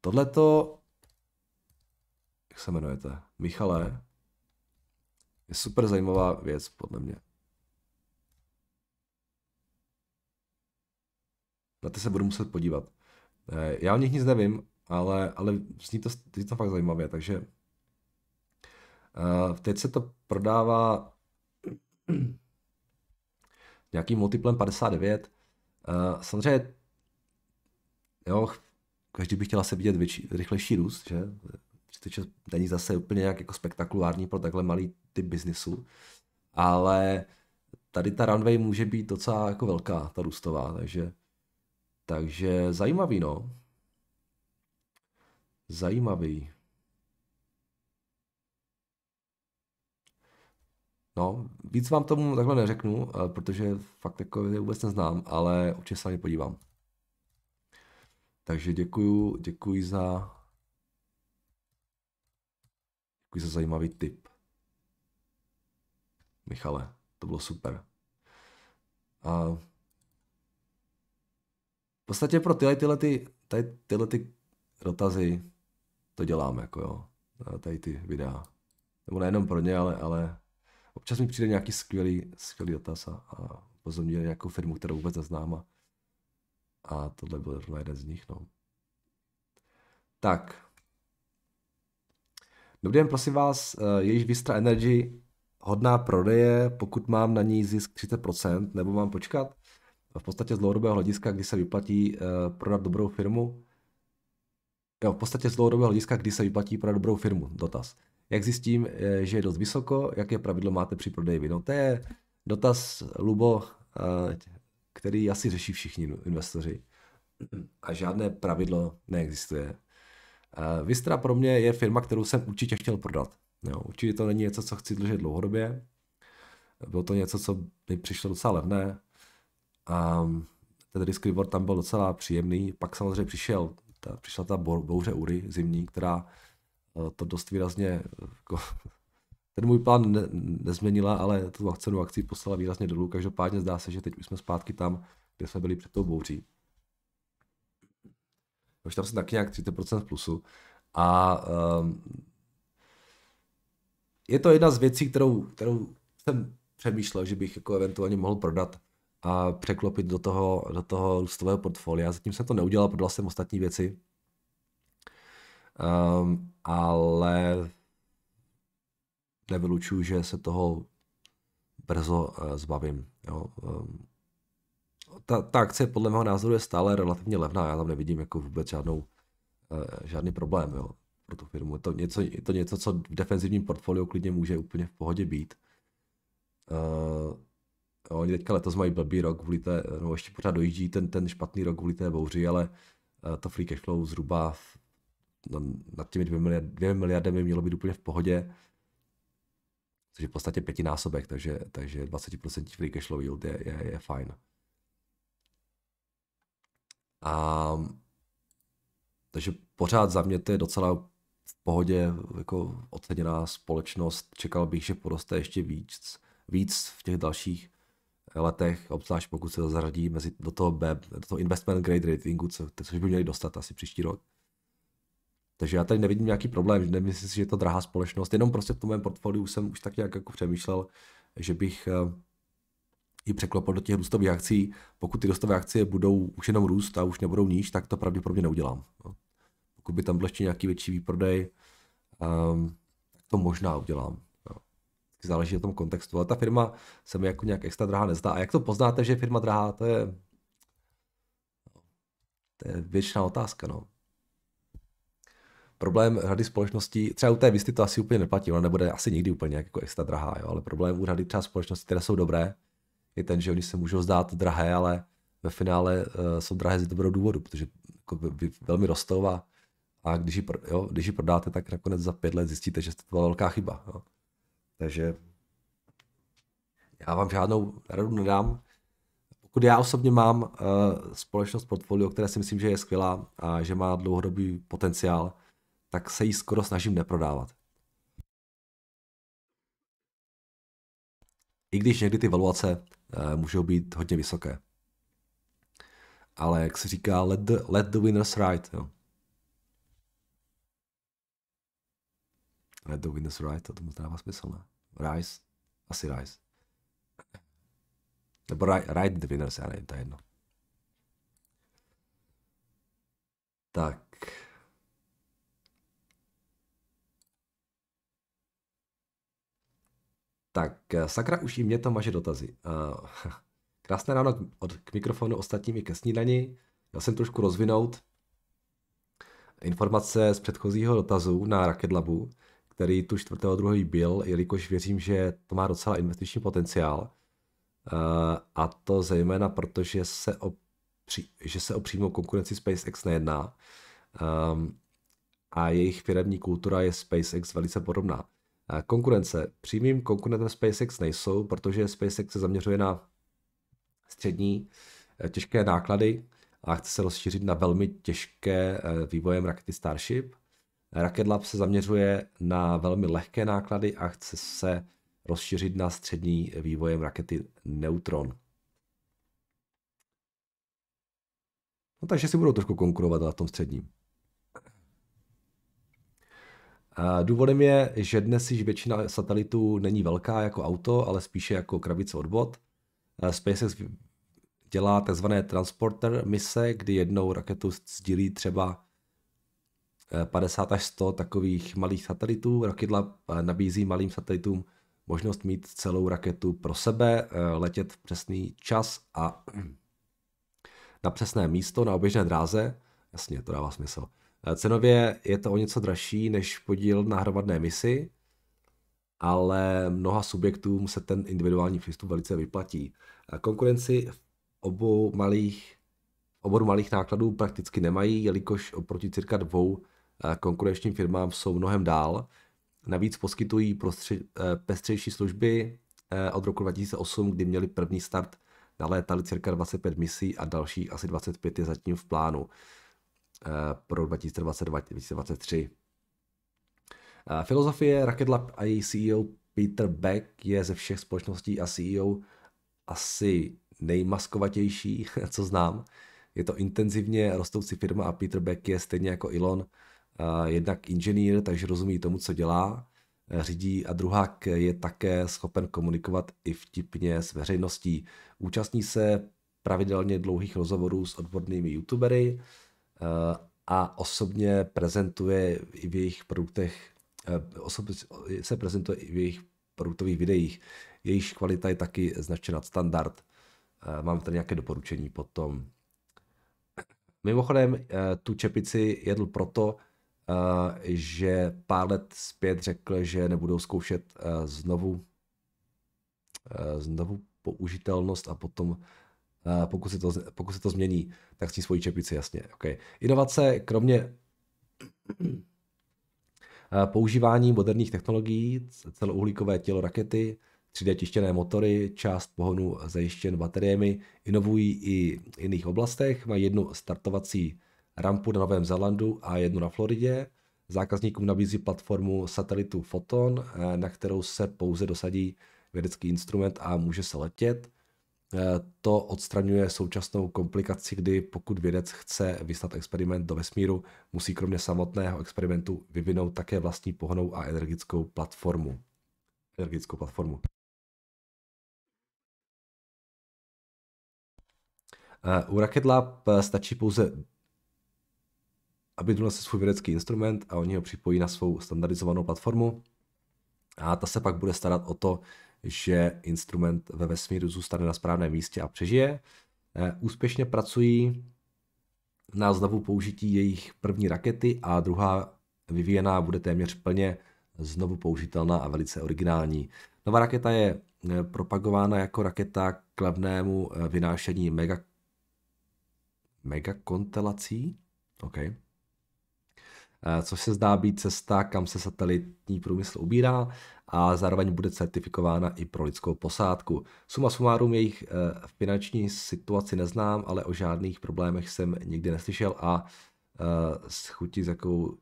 Tohle to, jak se jmenujete? Michale, je super zajímavá věc, podle mě. Na ty se budu muset podívat. Eh, já o nich nic nevím, ale, ale zní to, zní to fakt zajímavě, takže uh, teď se to prodává nějakým multiplem 59. Uh, eh, samozřejmě, jo, každý by chtěl asi vidět větší, rychlejší růst, že? 36 není zase úplně nějak jako spektakulární pro takhle malý typ biznisu, ale tady ta runway může být docela jako velká, ta růstová, takže, takže zajímavý, no zajímavý. No, víc vám tomu takhle neřeknu, eh, protože fakt jako je vůbec neznám, ale určitě se na podívám. Takže děkuji, děkuji za děkuji za zajímavý tip. Michale, to bylo super. A v podstatě pro tyhle, tyhle, ty, tyhle ty dotazy to dělám, jako jo, tady ty videa. Nebo nejenom pro ně, ale, ale občas mi přijde nějaký skvělý, skvělý dotaz a, a pozorní nějakou firmu, kterou vůbec neznám a, a tohle byl zrovna jeden z nich, no. Tak. Dobrý den, prosím vás, eh, je již Vistra Energy hodná prodeje, pokud mám na ní zisk 30%, nebo mám počkat? V podstatě z dlouhodobého hlediska, kdy se vyplatí eh, prodat dobrou firmu, Jo, v podstatě z dlouhodobého hlediska, kdy se vyplatí pro dobrou firmu, dotaz. Jak zjistím, eh, že je dost vysoko, jaké pravidlo máte při prodeji vin? No to je dotaz, Lubo, eh, který asi řeší všichni investoři. A žádné pravidlo neexistuje. Eh, Vistra pro mě je firma, kterou jsem určitě chtěl prodat. Jo, určitě to není něco, co chci držet dlouhodobě. Bylo to něco, co mi přišlo docela levné. A ten risk reward tam byl docela příjemný. Pak samozřejmě přišel ta, přišla ta bouře Ury zimní, která eh, to dost výrazně, eh, jako, ten můj plán ne, nezměnila, ale tu cenu akcí poslala výrazně dolů, každopádně zdá se, že teď už jsme zpátky tam, kde jsme byli před tou bouří. Už tam jsem taky nějak 30% v plusu a um, je to jedna z věcí, kterou, kterou jsem přemýšlel, že bych jako eventuálně mohl prodat a překlopit do toho, do toho růstového portfolia. Zatím jsem to neudělal, prodal jsem ostatní věci, um, ale nevylučuju, že se toho brzo uh, zbavím. Jo? Um, ta, ta akce podle mého názoru je stále relativně levná, já tam nevidím jako vůbec žádnou, uh, žádný problém jo, pro tu firmu. Je to, něco, je to něco, co v defenzivním portfoliu klidně může úplně v pohodě být. Uh, Oni teďka letos mají blbý rok, kvůli té, no ještě pořád dojíždí ten, ten špatný rok kvůli té bouři, ale eh, to free cash flow zhruba no, nad těmi dvěmi miliard, dvě miliardami mělo být úplně v pohodě, což je v podstatě pětinásobek, takže, takže 20% free cash flow yield je, je, je fajn. A, takže pořád za mě to je docela v pohodě jako oceněná společnost. Čekal bych, že poroste ještě víc, víc v těch dalších letech, obzvlášť pokud se to zařadí mezi, do, toho B, do toho investment grade ratingu, co, což by měli dostat asi příští rok. Takže já tady nevidím nějaký problém, nemyslím si, že je to drahá společnost, jenom prostě v tom mém portfoliu jsem už tak nějak jako přemýšlel, že bych eh, i překlopil do těch růstových akcí. Pokud ty růstové akcie budou už jenom růst a už nebudou níž, tak to pravděpodobně neudělám. Pokud by tam byl ještě nějaký větší výprodej, um, tak to možná udělám vždycky záleží na tom kontextu, ale ta firma se mi jako nějak extra drahá nezdá. A jak to poznáte, že je firma drahá, to je, to je věčná otázka, no. Problém řady společností, třeba u té Visty to asi úplně neplatí, ona nebude asi nikdy úplně jako extra drahá, jo, ale problém u řady třeba společností, které jsou dobré, je ten, že oni se můžou zdát drahé, ale ve finále uh, jsou drahé z dobrého důvodu, protože jako, vy, velmi rostou a, a když, ji, jo, když ji prodáte, tak nakonec za pět let zjistíte, že to byla velká chyba. Jo. Takže já vám žádnou radu nedám. Pokud já osobně mám uh, společnost portfolio, které si myslím, že je skvělá a že má dlouhodobý potenciál, tak se jí skoro snažím neprodávat. I když někdy ty valuace uh, můžou být hodně vysoké. Ale jak se říká, let the, let the winners ride. Jo. Let the winners ride, to tomu dává smysl, ne? Rice? Asi Rice. Nebo Ride the Winners, já nevím, to je jedno. Tak. Tak, sakra už i mě tam vaše dotazy. Uh, krásné ráno k, od, k mikrofonu ostatními ke snídani. Já jsem trošku rozvinout informace z předchozího dotazu na Raketlabu. Labu který tu čtvrtého druhý byl, jelikož věřím, že to má docela investiční potenciál. Eh, a to zejména proto, že se o, že se o přímou konkurenci SpaceX nejedná ehm, a jejich firemní kultura je SpaceX velice podobná. Eh, konkurence. Přímým konkurentem SpaceX nejsou, protože SpaceX se zaměřuje na střední eh, těžké náklady a chce se rozšířit na velmi těžké vývojem rakety Starship. Rocket Lab se zaměřuje na velmi lehké náklady a chce se rozšířit na střední vývojem rakety Neutron. No takže si budou trošku konkurovat na tom středním. A důvodem je, že dnes již většina satelitů není velká jako auto, ale spíše jako krabice od bot. SpaceX dělá tzv. transporter mise, kdy jednou raketu sdílí třeba 50 až 100 takových malých satelitů. Rocket Lab eh, nabízí malým satelitům možnost mít celou raketu pro sebe, eh, letět v přesný čas a na přesné místo na oběžné dráze. Jasně, to dává smysl. Eh, cenově je to o něco dražší než podíl na hromadné misi, ale mnoha subjektům se ten individuální přístup velice vyplatí. Konkurenci v obou malých, oboru malých nákladů prakticky nemají, jelikož oproti cirka dvou konkurenčním firmám jsou mnohem dál. Navíc poskytují prostře- eh, pestřejší služby eh, od roku 2008, kdy měli první start, nalétali cirka 25 misí a další asi 25 je zatím v plánu eh, pro 2022-2023. Filozofie Rocket Lab a její CEO Peter Beck je ze všech společností a CEO asi nejmaskovatější, co znám. Je to intenzivně rostoucí firma a Peter Beck je stejně jako Elon Eh, jednak inženýr, takže rozumí tomu, co dělá, eh, řídí a druhák je také schopen komunikovat i vtipně s veřejností. Účastní se pravidelně dlouhých rozhovorů s odbornými youtubery eh, a osobně prezentuje i v jejich produktech, osobně se prezentuje i v jejich produktových videích. Jejich kvalita je taky značně standard. Mám tady nějaké doporučení potom. Mimochodem, tu čepici jedl proto, Eh, že pár let zpět řekl, že nebudou zkoušet eh, znovu, eh, znovu použitelnost a potom pokud se, to, pokud se to změní, tak s tím svojí čepici, jasně. Okay. Inovace, kromě používání moderních technologií, celouhlíkové tělo rakety, 3D tištěné motory, část pohonu zajištěn bateriemi, inovují i v jiných oblastech, mají jednu startovací rampu na Novém Zelandu a jednu na Floridě. Zákazníkům nabízí platformu satelitu Photon, eh, na kterou se pouze dosadí vědecký instrument a může se letět. Eh, to odstraňuje současnou komplikaci, kdy pokud vědec chce vyslat experiment do vesmíru, musí kromě samotného experimentu vyvinout také vlastní pohonou a energickou platformu. Energickou platformu. Eh, u Rocket Lab stačí pouze aby dnul se svůj vědecký instrument a oni ho připojí na svou standardizovanou platformu. A ta se pak bude starat o to, že instrument ve vesmíru zůstane na správném místě a přežije. Eh, úspěšně pracují na znovu použití jejich první rakety a druhá vyvíjená bude téměř plně znovu použitelná a velice originální. Nová raketa je eh, propagována jako raketa k levnému eh, vynášení mega, mega kontelací. Okay. Eh, což se zdá být cesta, kam se satelitní průmysl ubírá a zároveň bude certifikována i pro lidskou posádku. Suma sumárum jejich eh, finanční situaci neznám, ale o žádných problémech jsem nikdy neslyšel a eh, s chutí, s jakou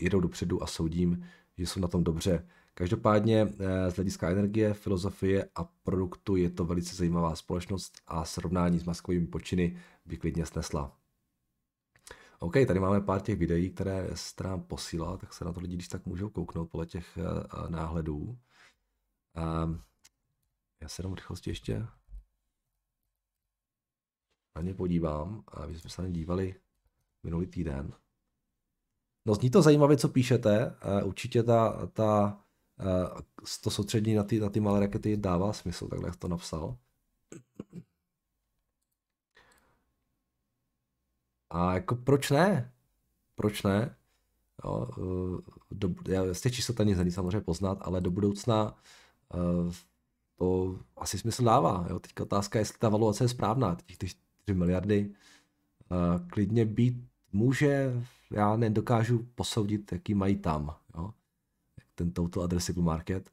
jedou dopředu a soudím, že jsou na tom dobře. Každopádně z hlediska energie, filozofie a produktu je to velice zajímavá společnost a srovnání s maskovými počiny by klidně snesla. OK, tady máme pár těch videí, které jste posílá. tak se na to lidi když tak můžou kouknout podle těch eh, eh, náhledů. Ehm, já se jenom v rychlosti ještě na ně podívám. A my jsme se na ně dívali minulý týden. No zní to zajímavě, co píšete. určitě ta, ta, eh, to soustředění na ty, na ty malé rakety dává smysl, takhle jak to napsal. A jako proč ne? Proč ne? Jo, eh, do, já z těch čísel tam nic není samozřejmě poznat, ale do budoucna uh, to asi smysl dává. Jo. Teďka otázka, jestli ta valuace je správná, těch 3 miliardy. Uh, klidně být může, já nedokážu posoudit, jaký mají tam. Jo. Ten total addressable market.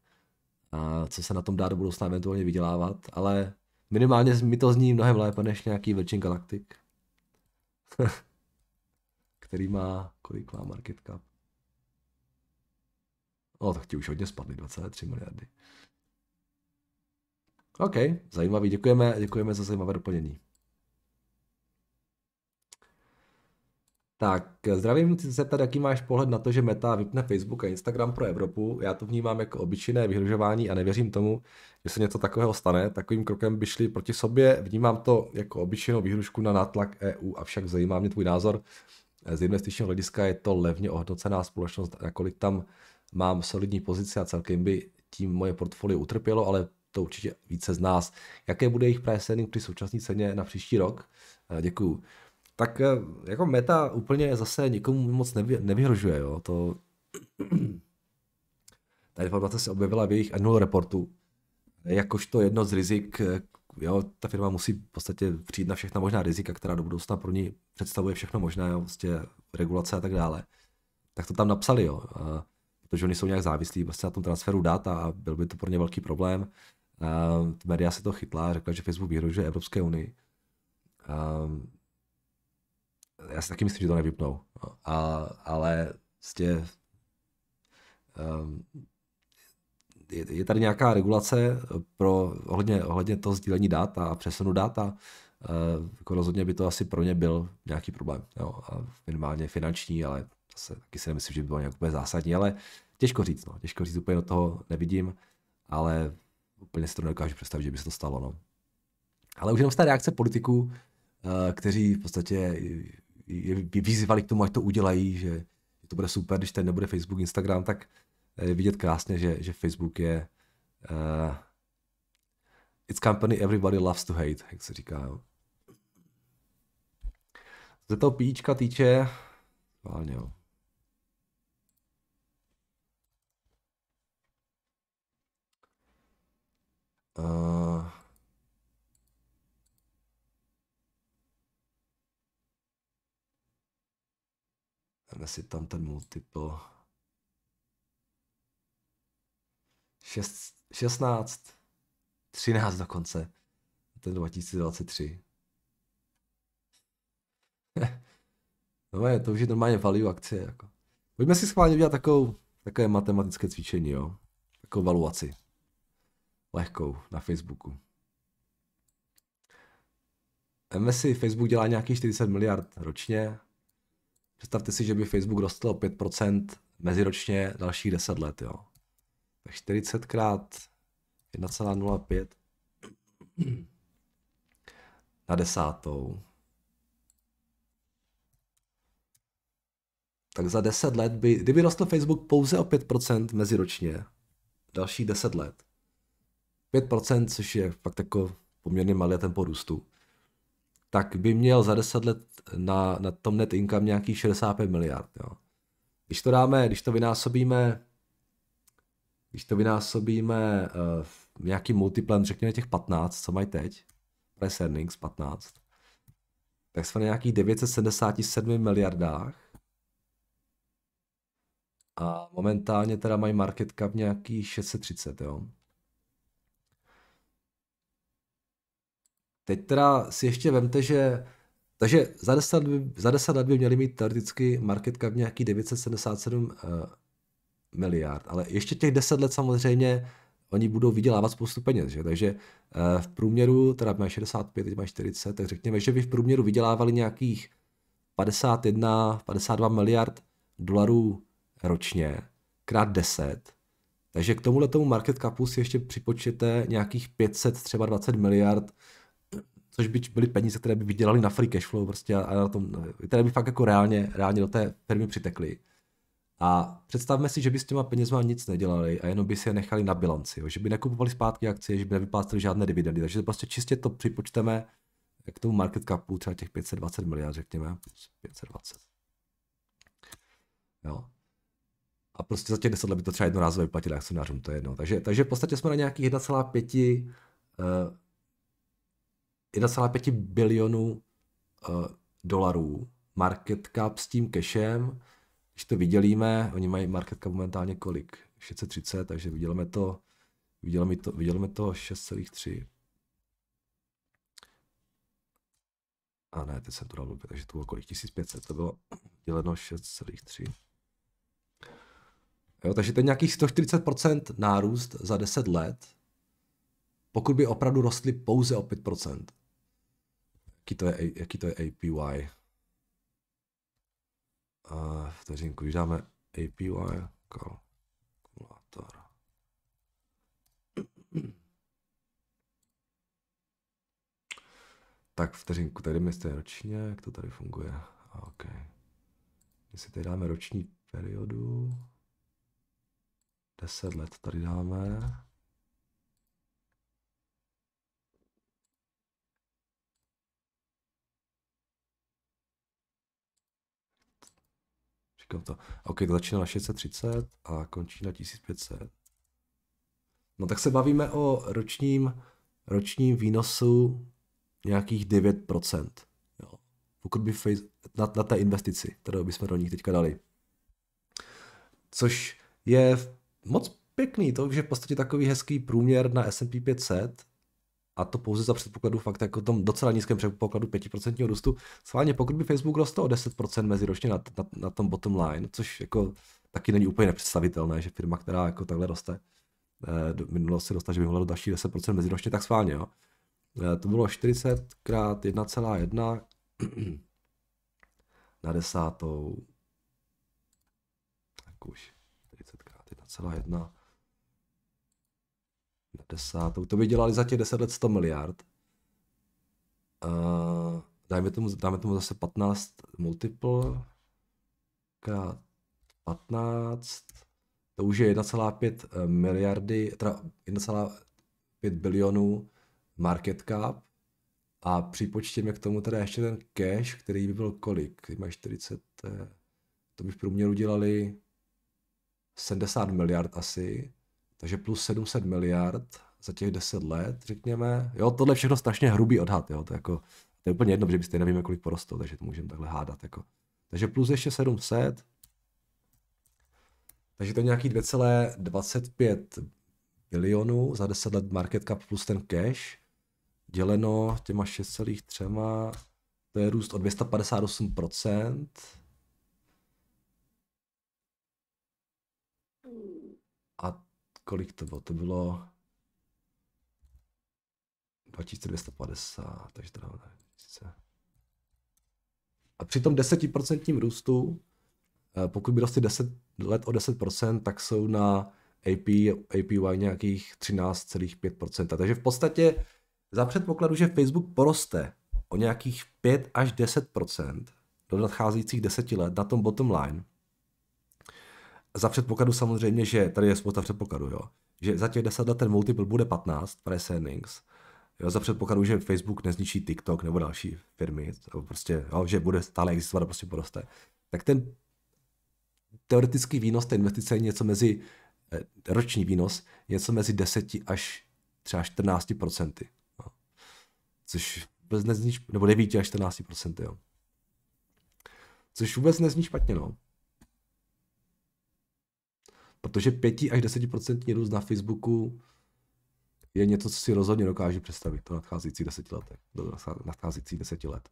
A co se na tom dá do budoucna eventuálně vydělávat, ale minimálně mi to zní mnohem lépe než nějaký Virgin Galactic. který má, kolik má market cap? No, tak ti už hodně spadly, 2,3 miliardy. OK, zajímavý, děkujeme, děkujeme za zajímavé doplnění. Tak zdravím, chci se ptát, jaký máš pohled na to, že Meta vypne Facebook a Instagram pro Evropu. Já to vnímám jako obyčejné vyhrožování a nevěřím tomu, že se něco takového stane. Takovým krokem by šli proti sobě. Vnímám to jako obyčejnou výhrušku na nátlak EU, avšak zajímá mě tvůj názor. Z investičního hlediska je to levně ohodnocená společnost, nakolik tam mám solidní pozici a celkem by tím moje portfolio utrpělo, ale to určitě více z nás. Jaké bude jejich price earning při současné ceně na příští rok? Děkuju tak eh, jako meta úplně zase nikomu moc nevy, nevyhrožuje, jo. To... Ta informace se objevila v jejich annual reportu, jakožto jedno z rizik, eh, jo, ta firma musí v podstatě přijít na všechna možná rizika, která do budoucna pro ní představuje všechno možné, jo, vlastně regulace a tak dále. Tak to tam napsali, jo. A, protože oni jsou nějak závislí vlastně na tom transferu dat a byl by to pro ně velký problém. A, eh, média se to chytla, řekla, že Facebook vyhrožuje Evropské unii. A, ehm, já si taky myslím, že to nevypnou. A, ale vlastně um, je, je tady nějaká regulace pro ohledně, ohledně toho sdílení dat a přesunu dat a uh, jako rozhodně by to asi pro ně byl nějaký problém. Jo, a minimálně finanční, ale zase taky si nemyslím, že by bylo nějak úplně zásadní, ale těžko říct, no. těžko říct, úplně do toho nevidím, ale úplně si to nedokážu představit, že by se to stalo. No. Ale už jenom z té reakce politiků, eh, kteří v podstatě je vyzývali k tomu, ať to udělají, že to bude super, když ten nebude Facebook, Instagram, tak eh, je vidět krásně, že, že Facebook je uh, it's company everybody loves to hate, jak se říká. Jo. Ze toho píčka týče, válně jo. Uh, Dáme si tam ten multiple. 16, 13 dokonce. Ten 2023. no je, to už je normálně value akcie. Jako. Pojďme si schválně udělat takovou, takové matematické cvičení, jo? Takovou valuaci. Lehkou na Facebooku. Vemme si, Facebook dělá nějakých 40 miliard ročně, Představte si, že by Facebook rostl o 5% meziročně dalších 10 let, jo. Tak 40 krát 1,05 na desátou. Tak za 10 let by, kdyby rostl Facebook pouze o 5% meziročně, další 10 let, 5%, což je fakt jako poměrně malý tempo růstu, tak by měl za 10 let na, na tom net income nějaký 65 miliard. Jo. Když to dáme, když to vynásobíme, když to vynásobíme uh, eh, nějakým multiplem, řekněme těch 15, co mají teď, price earnings 15, tak jsme na nějakých 977 miliardách. A momentálně teda mají market cap nějaký 630, jo. Teď teda si ještě vemte, že takže za 10, let by, za 10 let by měli mít teoreticky market cap nějaký 977 uh, eh, miliard, ale ještě těch 10 let samozřejmě oni budou vydělávat spoustu peněz, že? takže uh, v průměru, teda mají 65, teď mají 40, tak řekněme, že by v průměru vydělávali nějakých 51, 52 miliard dolarů ročně, krát 10, takže k tomuhle tomu market capu si ještě připočtěte nějakých 500, třeba 20 miliard což by byly peníze, které by vydělali na free cash flow prostě a na tom, které by fakt jako reálně, reálně do té firmy přitekly. A představme si, že by s těma penězma nic nedělali a jenom by si je nechali na bilanci, jo? že by nekupovali zpátky akcie, že by nevypláceli žádné dividendy, takže to prostě čistě to připočteme k tomu market capu třeba těch 520 miliard, řekněme, 520. Jo. A prostě za těch 10 let by to třeba jednorázově vyplatili akcionářům, to je jedno. Takže, takže v podstatě jsme na nějakých 1,5 1,5 bilionu uh, dolarů market cap s tím cashem. Když to vydělíme, oni mají market cap momentálně kolik? 630, takže vydělíme to, vydělíme to, vydělíme to 6,3. A ne, teď jsem to dal blbě, takže to bylo kolik? 1500, to bylo děleno 6,3. Jo, takže to je nějakých 140% nárůst za 10 let, pokud by opravdu rostly pouze o 5%. Jaký to je, jaký to je APY? Uh, vteřinku, když dáme APY, kalkulátor. Tak vteřinku, tady mi jste ročně, jak to tady funguje. OK. My si tady dáme roční periodu. 10 let tady dáme. počkám to. OK, to začíná na 630 a končí na 1500. No tak se bavíme o ročním, ročním výnosu nějakých 9%. Jo. Pokud by face, na, na té investici, kterou bychom do nich teďka dali. Což je moc pěkný, to, že v podstatě takový hezký průměr na S&P 500 a to pouze za předpokladu fakt jako tom docela nízkém předpokladu 5% růstu. Sváně, pokud by Facebook rostl o 10% meziročně na, na, na, tom bottom line, což jako taky není úplně nepředstavitelné, že firma, která jako takhle roste, eh, do minulosti dostala, že by mohla do další 10% meziročně, tak sváně, jo. Eh, to bylo 40 x 1,1 na desátou. Tak už 40 x 1,1 na desátou. To by dělali za těch 10 let 100 miliard. Uh, dáme, tomu, dáme tomu zase 15 multiple krát 15. To už je 1,5 eh, miliardy, teda 1,5 bilionů market cap. A připočtěme k tomu teda ještě ten cash, který by byl kolik? Který má 40, to by v průměru dělali 70 miliard asi. Takže plus 700 miliard za těch 10 let, řekněme. Jo, tohle je všechno strašně hrubý odhad, jo, to je jako, to je úplně jedno, že byste nevíme, kolik porostou, takže to můžeme takhle hádat, jako. Takže plus ještě 700, takže to je nějaký 2,25 bilionů za 10 let market cap plus ten cash, děleno těma 6,3, to je růst o 258%, kolik to bylo? To bylo 2250, takže to A při tom 10% růstu, eh, pokud by dosti 10 let o 10%, tak jsou na AP, APY nějakých 13,5%. Takže v podstatě za předpokladu, že Facebook poroste o nějakých 5 až 10% do nadcházejících 10 let na tom bottom line, za předpokladu samozřejmě, že tady je spousta předpokladu, jo, že za těch 10 let ten multiple bude 15, price earnings, jo, za předpokladu, že Facebook nezničí TikTok nebo další firmy, nebo prostě, jo, že bude stále existovat a prostě poroste, tak ten teoretický výnos té investice je něco mezi, eh, roční výnos, něco mezi 10 až třeba 14 procenty. Což vůbec nezní, nebo 9 až 14 procenty, jo. Což vůbec nezní špatně, no. Protože 5 až 10% růst na Facebooku je něco, co si rozhodně dokážu představit do nadcházejících deseti letech, Do nadcházejících deseti let.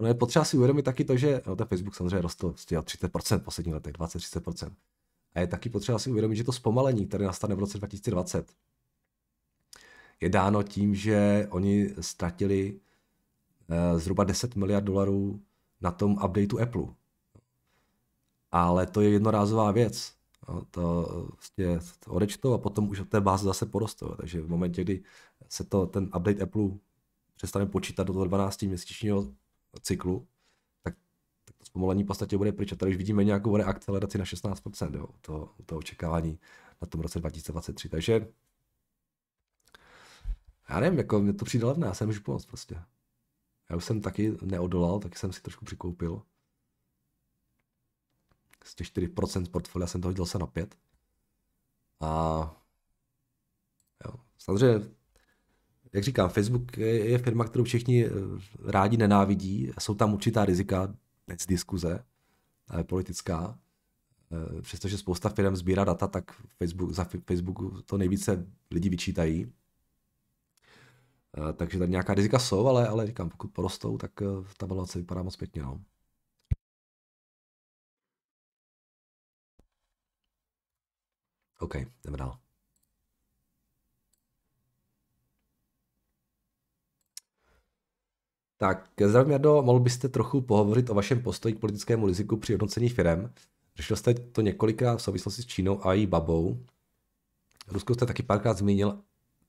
No je potřeba si uvědomit taky to, že no, ten Facebook samozřejmě rostl z prostě 30% v posledních letech, 20-30%. A je taky potřeba si uvědomit, že to zpomalení, které nastane v roce 2020, je dáno tím, že oni ztratili eh, zhruba 10 miliard dolarů na tom updateu Apple. Ale to je jednorázová věc. No, to vlastně odečtou a potom už od té báze zase porostou. Takže v momentě, kdy se to, ten update Apple přestane počítat do toho 12 měsíčního cyklu, tak, tak to zpomalení v podstatě bude pryč. A tady už vidíme nějakou reakceleraci na 16% jo, to, to očekávání na tom roce 2023. Takže já nevím, jako mě to přijde levné, já jsem už pomoct prostě. Já už jsem taky neodolal, taky jsem si trošku přikoupil z těch 4% portfolia jsem to hodil se na 5. A jo, samozřejmě, jak říkám, Facebook je, firma, kterou všichni eh, rádi nenávidí. Jsou tam určitá rizika, bez diskuze, politická. Eh, přestože spousta firm sbírá data, tak Facebook, za Facebooku to nejvíce lidi vyčítají. Eh, takže tam nějaká rizika jsou, ale, ale říkám, pokud porostou, tak ta balance vypadá moc pěkně. No. OK, jdeme dál. Tak, zdravím Jardo, mohl byste trochu pohovořit o vašem postoji k politickému riziku při hodnocení firem? Řešil jste to několikrát v souvislosti s Čínou a její babou. Rusko jste taky párkrát zmínil,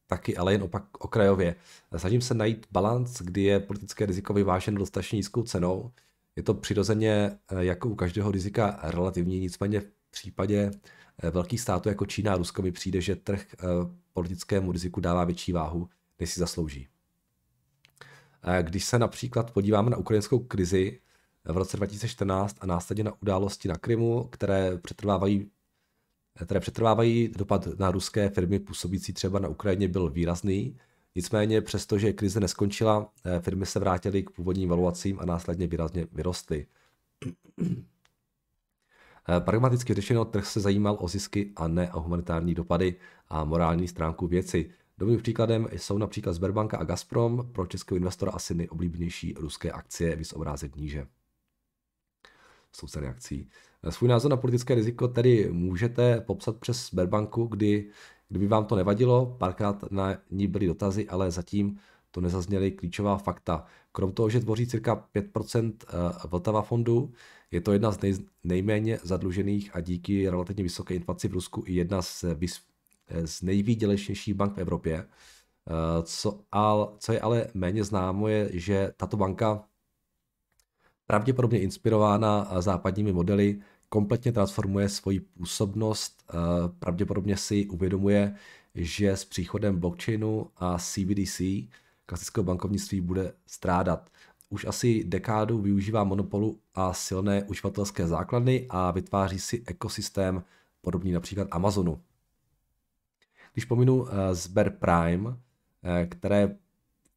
taky ale jen opak okrajově. Snažím se najít balans, kdy je politické riziko vyvážen dostatečně nízkou cenou. Je to přirozeně eh, jako u každého rizika relativní, nicméně v případě velkých států jako Čína a Rusko mi přijde, že trh eh, politickému riziku dává větší váhu, než si zaslouží. Eh, když se například podíváme na ukrajinskou krizi eh, v roce 2014 a následně na události na Krymu, které přetrvávají, které přetrvávají dopad na ruské firmy působící třeba na Ukrajině byl výrazný, Nicméně přestože krize neskončila, firmy se vrátily k původním valuacím a následně výrazně vyrostly. Eh, pragmaticky řešeno, trh se zajímal o zisky a ne o humanitární dopady a morální stránku věci. Dobrým příkladem jsou například Sberbanka a Gazprom, pro českého investora asi nejoblíbenější ruské akcie, vys obrázek níže. Jsou se reakcí. Eh, svůj názor na politické riziko tedy můžete popsat přes Sberbanku, kdy, kdyby vám to nevadilo, párkrát na ní byly dotazy, ale zatím to nezazněly klíčová fakta. Krom toho, že tvoří cirka 5% eh, Vltava fondu, je to jedna z nej, nejméně zadlužených a díky relativně vysoké inflaci v Rusku i jedna z, z nejvýdělečnějších bank v Evropě. Eh, co, al, co je ale méně známo, je, že tato banka pravděpodobně inspirována eh, západními modely, kompletně transformuje svoji působnost, eh, pravděpodobně si uvědomuje, že s příchodem blockchainu a CBDC klasického bankovnictví bude strádat už asi dekádu využívá monopolu a silné uživatelské základny a vytváří si ekosystém podobný například Amazonu. Když pominu Sber eh, Prime, eh, které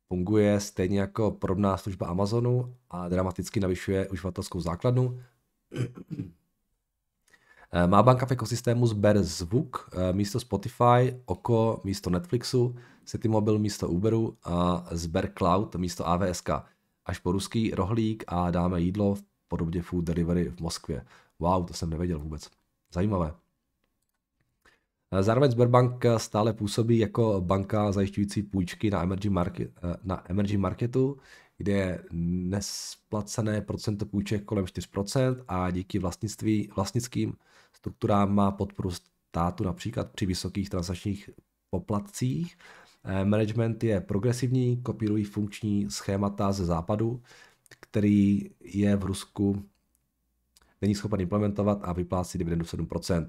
funguje stejně jako podobná služba Amazonu a dramaticky navyšuje uživatelskou základnu, eh, má banka v ekosystému sber zvuk místo Spotify, Oko místo Netflixu, City Mobile místo Uberu a sber Cloud místo AVSK až po ruský rohlík a dáme jídlo v podobě food delivery v Moskvě. Wow, to jsem nevěděl vůbec. Zajímavé. Eh, zároveň Sberbank eh, stále působí jako banka zajišťující půjčky na emerging, market, eh, na emerging marketu, kde je nesplacené procento půjček kolem 4% a díky vlastnictví, vlastnickým strukturám má podporu státu například při vysokých transakčních poplatcích Eh, management je progresivní, kopírují funkční schémata ze západu, který je v Rusku není schopen implementovat a vyplácí dividendu 7%,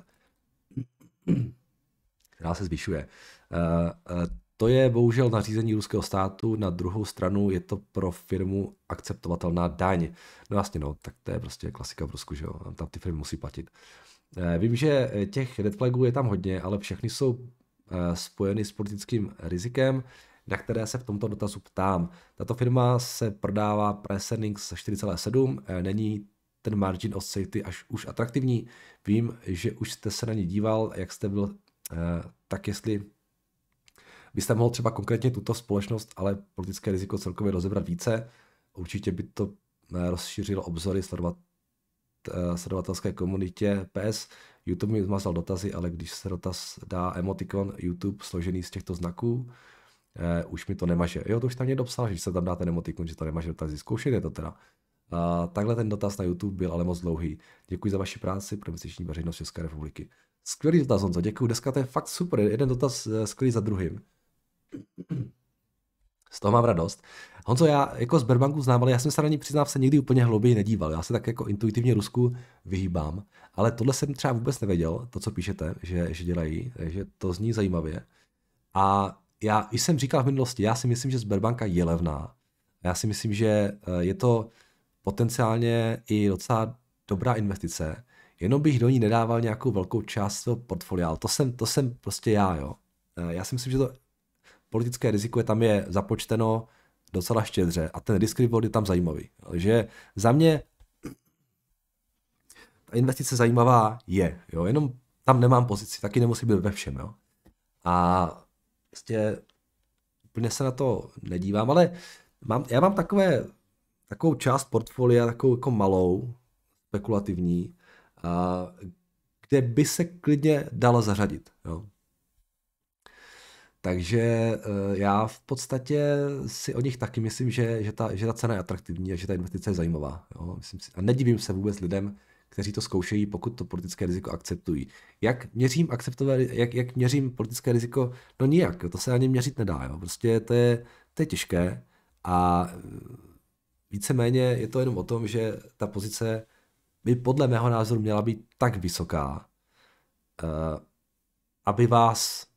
která se zvyšuje. Eh, eh, to je bohužel nařízení ruského státu, na druhou stranu je to pro firmu akceptovatelná daň. No vlastně, no, tak to je prostě klasika v Rusku, že jo, tam ty firmy musí platit. Vím, že těch red flagů je tam hodně, ale všechny jsou Eh, spojeny s politickým rizikem, na které se v tomto dotazu ptám. Tato firma se prodává price earnings 4,7, není ten margin of safety až už atraktivní. Vím, že už jste se na ně díval, jak jste byl, eh, tak jestli byste mohl třeba konkrétně tuto společnost, ale politické riziko celkově rozebrat více, určitě by to eh, rozšířilo obzory sledovat, sledovatelské komunitě PS. YouTube mi zmazal dotazy, ale když se dotaz dá emotikon YouTube složený z těchto znaků, eh, už mi to nemaže. Jo, to už tam někdo psal, že se tam dá ten emotikon, že to nemaže dotazy. Zkoušejte to teda. A takhle ten dotaz na YouTube byl ale moc dlouhý. Děkuji za vaši práci pro měsíční veřejnost České republiky. Skvělý dotaz, Honzo, děkuji. Dneska to je fakt super. Jeden dotaz eh, skvělý za druhým. Z toho mám radost. Honzo, já jako z Berbanku znám, ale já jsem se na ní přiznám se nikdy úplně hlouběji nedíval. Já se tak jako intuitivně Rusku vyhýbám. Ale tohle jsem třeba vůbec nevěděl, to, co píšete, že, že dělají, takže to zní zajímavě. A já i jsem říkal v minulosti, já si myslím, že Sberbanka je levná. Já si myslím, že eh, je to potenciálně i docela dobrá investice, jenom bych do ní nedával nějakou velkou část svého portfolia, ale to jsem, to jsem prostě já, jo. Eh, já si myslím, že to politické riziko je tam je započteno docela štědře a ten risk reward je tam zajímavý. že za mě investice zajímavá je, jo, jenom tam nemám pozici, taky nemusí být ve všem, jo. A prostě úplně se na to nedívám, ale mám, já mám takové, takovou část portfolia, takovou jako malou, spekulativní, a, kde by se klidně dala zařadit, jo. Takže e, já v podstatě si o nich taky myslím, že, že, ta, že ta cena je atraktivní a že ta investice je zajímavá. Jo? Myslím si, a nedivím se vůbec lidem, kteří to zkoušejí, pokud to politické riziko akceptují. Jak měřím, akceptové, jak, jak měřím politické riziko? No nijak, to se ani měřit nedá. Jo. Prostě to je, to je těžké a e, víceméně je to jenom o tom, že ta pozice by podle mého názoru měla být tak vysoká, e, aby vás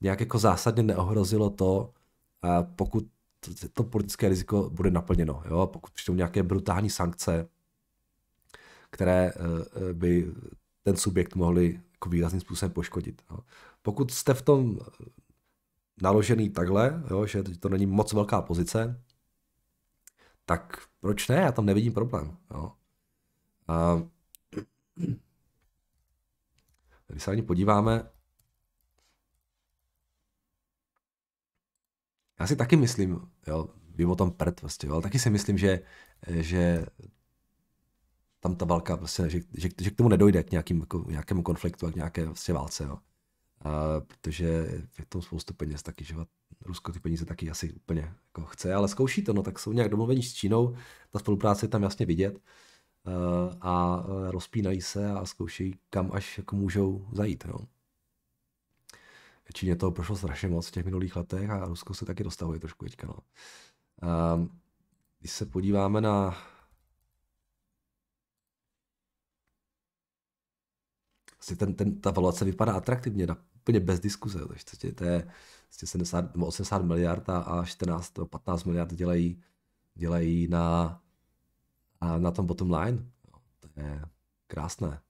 nějak jako zásadně neohrozilo to, e, pokud to politické riziko bude naplněno. Jo? Pokud přijdou nějaké brutální sankce, které eh, eh, by ten subjekt mohly jako výrazným způsobem poškodit. Pokud jste v tom eh, naložený takhle, jo, že to není moc velká pozice, tak proč ne? Já tam nevidím problém. Jo. A když se ani podíváme, já si taky myslím, jo, vím o tom prd, vlastně, jo, ale taky si myslím, že, že tam ta válka, vlastně, že, že, že k tomu nedojde, k nějakým, jako, nějakému konfliktu a k nějaké vlastně válce. Jo. A protože je tom spoustu peněz taky, že Rusko ty peníze taky asi úplně jako chce, ale zkouší to, no tak jsou nějak domluvení s Čínou, ta spolupráce je tam jasně vidět a rozpínají se a zkoušejí, kam až jako můžou zajít. No. Číně toho prošlo strašně moc v těch minulých letech a Rusko se taky dostavuje trošku teďka. No. Když se podíváme na vlastně ten, ten, ta valuace vypadá atraktivně, na, úplně bez diskuze. Takže to je 70 80 miliard a 14 nebo 15 miliard dělají, dělají na, a na tom bottom line. Jo, to je krásné.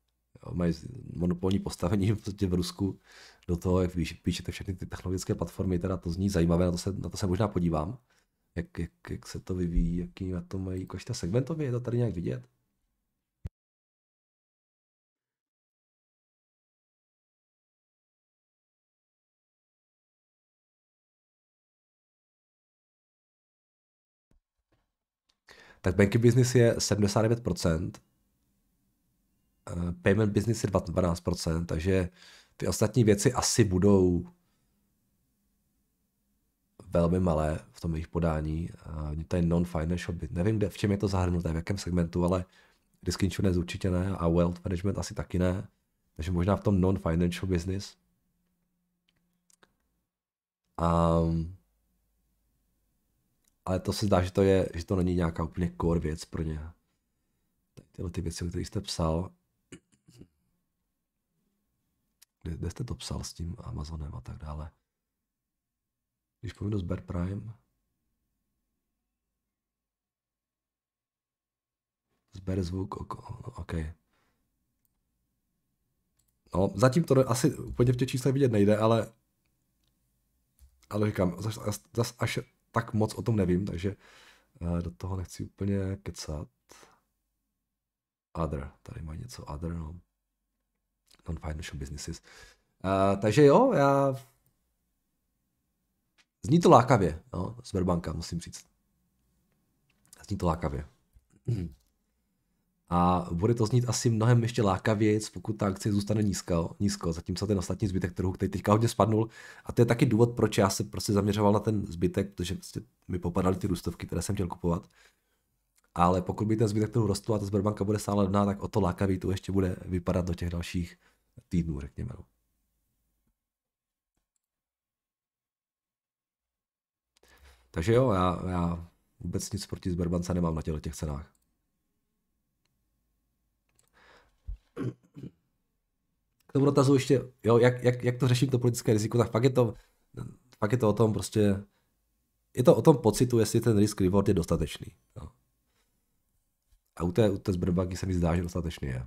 Jo, mají monopolní postavení v, v Rusku do toho, jak píš, píšete všechny ty technologické platformy, teda to zní zajímavé, na to se, na to se možná podívám, jak, jak, jak se to vyvíjí, jaký na to mají košta segmentově, je to tady nějak vidět? tak banky business je 79%, eh, payment business je 12%, takže ty ostatní věci asi budou velmi malé v tom jejich podání. Eh, Ten non-financial, nevím, kde, v čem je to zahrnuté, v jakém segmentu, ale risk insurance určitě ne a wealth management asi taky ne. Takže možná v tom non-financial business. Um, ale to se zdá, že to, je, že to není nějaká úplně core věc pro ně. Tak tyhle ty věci, které jste psal, kde, kde jste to psal s tím Amazonem a tak dále. Když půjdu z sber Prime, Zber zvuk, ok. ok. No, zatím to asi úplně v těch číslech vidět nejde, ale ale říkám, zas, zas až tak moc o tom nevím, takže eh, do toho nechci úplně kecat. Other, tady mají něco other, no. Non-financial businesses. Uh, takže jo, já... Zní to lákavě, no, Sberbanka, musím říct. Zní to lákavě. Mm. A bude to znít asi mnohem ještě lákavěc, pokud ta akce zůstane nízko, nízko zatímco ten ostatní zbytek trhu, který teďka hodně spadnul. A to je taky důvod, proč já se prostě zaměřoval na ten zbytek, protože prostě mi popadaly ty růstovky, které jsem chtěl kupovat. Ale pokud by ten zbytek trhu rostl a ta Sberbanka bude stále levná, tak o to lákavý to ještě bude vypadat do těch dalších týdnů, řekněme. No. Takže jo, já, já vůbec nic proti Sberbance nemám na těle těch cenách. k tomu dotazu ještě, jo, jak, jak, jak to řešit to politické riziko, tak fakt je to, fakt je to o tom prostě, je to o tom pocitu, jestli ten risk reward je dostatečný. Jo. A u té, u té zbrbanky se mi zdá, že dostatečný je.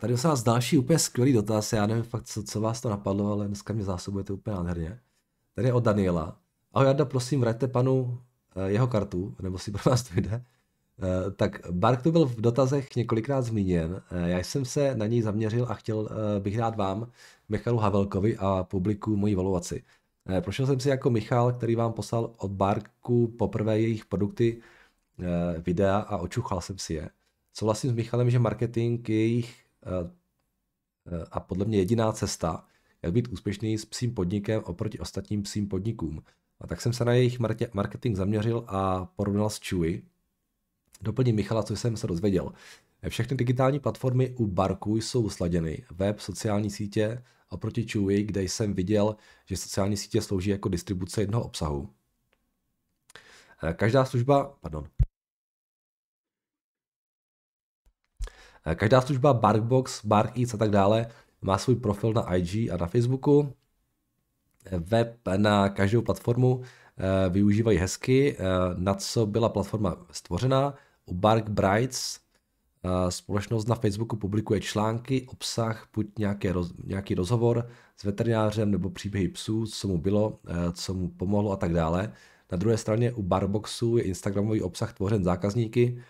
Tady se vás další úplně skvělý dotaz, já nevím fakt, co, co vás to napadlo, ale dneska mě zásobujete úplně nádherně. Tady je od Daniela. Ahoj Jarda, prosím, vraťte panu eh, jeho kartu, nebo si pro vás to jde. Eh, tak Bark tu byl v dotazech několikrát zmíněn. Eh, já jsem se na něj zaměřil a chtěl eh, bych dát vám, Michalu Havelkovi a publiku moji valuaci. Prošel jsem si jako Michal, který vám poslal od Barku poprvé jejich produkty, videa a očuchal jsem si je. Souhlasím s Michalem, že marketing je jejich a podle mě jediná cesta, jak být úspěšný s psím podnikem oproti ostatním psím podnikům. A tak jsem se na jejich marketing zaměřil a porovnal s Chewy, Doplním Michala, co jsem se dozvěděl. Všechny digitální platformy u Barku jsou sladěny. Web, sociální sítě, oproti Chewy, kde jsem viděl, že sociální sítě slouží jako distribuce jednoho obsahu. Eh, každá služba, pardon, eh, Každá služba Barkbox, Barkeats a tak dále má svůj profil na IG a na Facebooku. Eh, web na každou platformu využívají hezky, na co byla platforma stvořena Bark Brights. Eh, společnost na Facebooku publikuje články, obsah, buď nějaké roz, nějaký rozhovor s veterinářem nebo příběhy psů, co mu bylo, eh, co mu pomohlo a tak dále. Na druhé straně u Barboxu je Instagramový obsah tvořen zákazníky,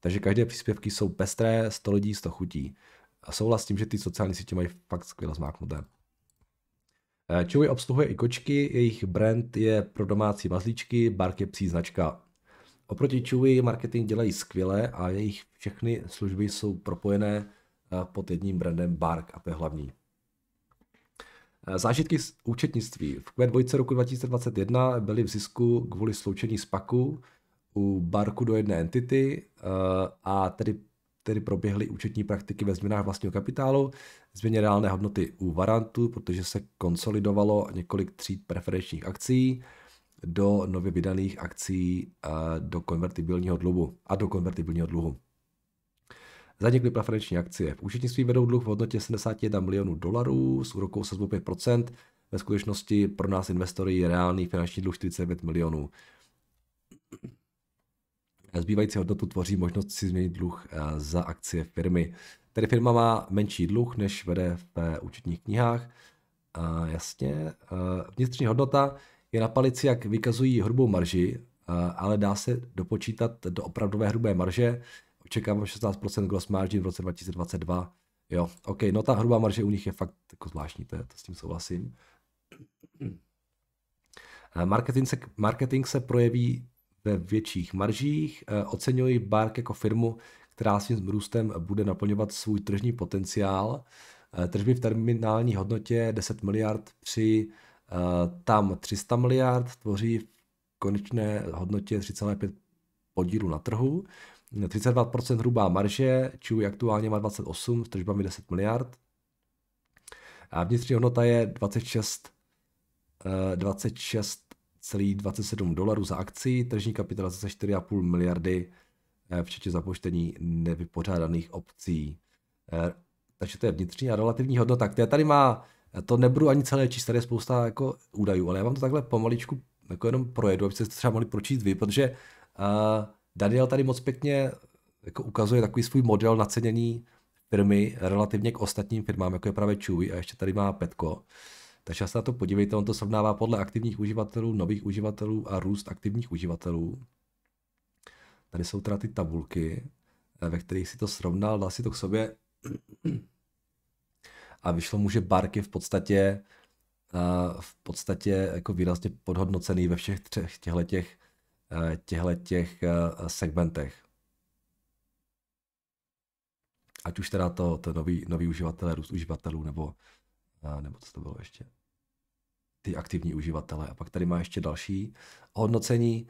takže každé příspěvky jsou pestré, 100 lidí, 100 chutí. A souhlas s tím, že ty sociální sítě mají fakt skvěle zmáknuté. Eh, Chewy obsluhuje i kočky, jejich brand je pro domácí mazlíčky, Bark je psí značka. Oproti Chewy marketing dělají skvěle a jejich všechny služby jsou propojené eh, pod jedním brandem Bark a to je hlavní. Eh, zážitky z účetnictví. V Q2 roku 2021 byly v zisku kvůli sloučení SPAKu u Barku do jedné entity eh, a tedy, tedy proběhly účetní praktiky ve změnách vlastního kapitálu, změně reálné hodnoty u Varantu, protože se konsolidovalo několik tříd preferenčních akcí, do nově vydaných akcí eh, do konvertibilního dluhu a do konvertibilního dluhu. Zanikly preferenční akcie. V účetnictví vedou dluh v hodnotě 71 milionů dolarů s úrokou sazbou 5%. Ve skutečnosti pro nás investory je reálný finanční dluh 45 milionů. Zbývající hodnotu tvoří možnost si změnit dluh eh, za akcie firmy. Tedy firma má menší dluh, než vede v účetních knihách. A eh, jasně, vnitřní hodnota je na palici, jak vykazují hrubou marži, ale dá se dopočítat do opravdové hrubé marže. Očekávám 16% gross margin v roce 2022. Jo, OK, no ta hrubá marže u nich je fakt jako zvláštní, to, je, to s tím souhlasím. Marketing se, marketing se projeví ve větších maržích. Oceňuji Bark jako firmu, která svým růstem bude naplňovat svůj tržní potenciál. Tržby v terminální hodnotě 10 miliard při Eh, tam 300 miliard tvoří v konečné hodnotě 3,5 podílu na trhu. 32% hrubá marže, či aktuálně má 28 s tržbami 10 miliard. A vnitřní hodnota je 26 26,27 eh, dolarů za akci, tržní kapitalizace 4,5 miliardy, eh, včetně započtení nevypořádaných opcí. Takže to je vnitřní a relativní hodnota, která tady má já to nebudu ani celé číst, tady je spousta jako údajů, ale já vám to takhle pomaličku jako jenom projedu, abyste to třeba mohli pročíst vy, protože uh, Daniel tady moc pěkně jako ukazuje takový svůj model nacenění firmy relativně k ostatním firmám, jako je právě Chewy a ještě tady má Petko. Takže se na to podívejte, on to srovnává podle aktivních uživatelů, nových uživatelů a růst aktivních uživatelů. Tady jsou teda ty tabulky, eh, ve kterých si to srovnal, dal si to k sobě a vyšlo mu, že Bark je v podstatě v podstatě jako výrazně podhodnocený ve všech třech těchto těch, e, těchto těch e, segmentech. Ať už teda to, to nový, nový uživatelé, růst uživatelů, nebo, e, nebo co to bylo ještě, ty aktivní uživatelé. A pak tady má ještě další hodnocení.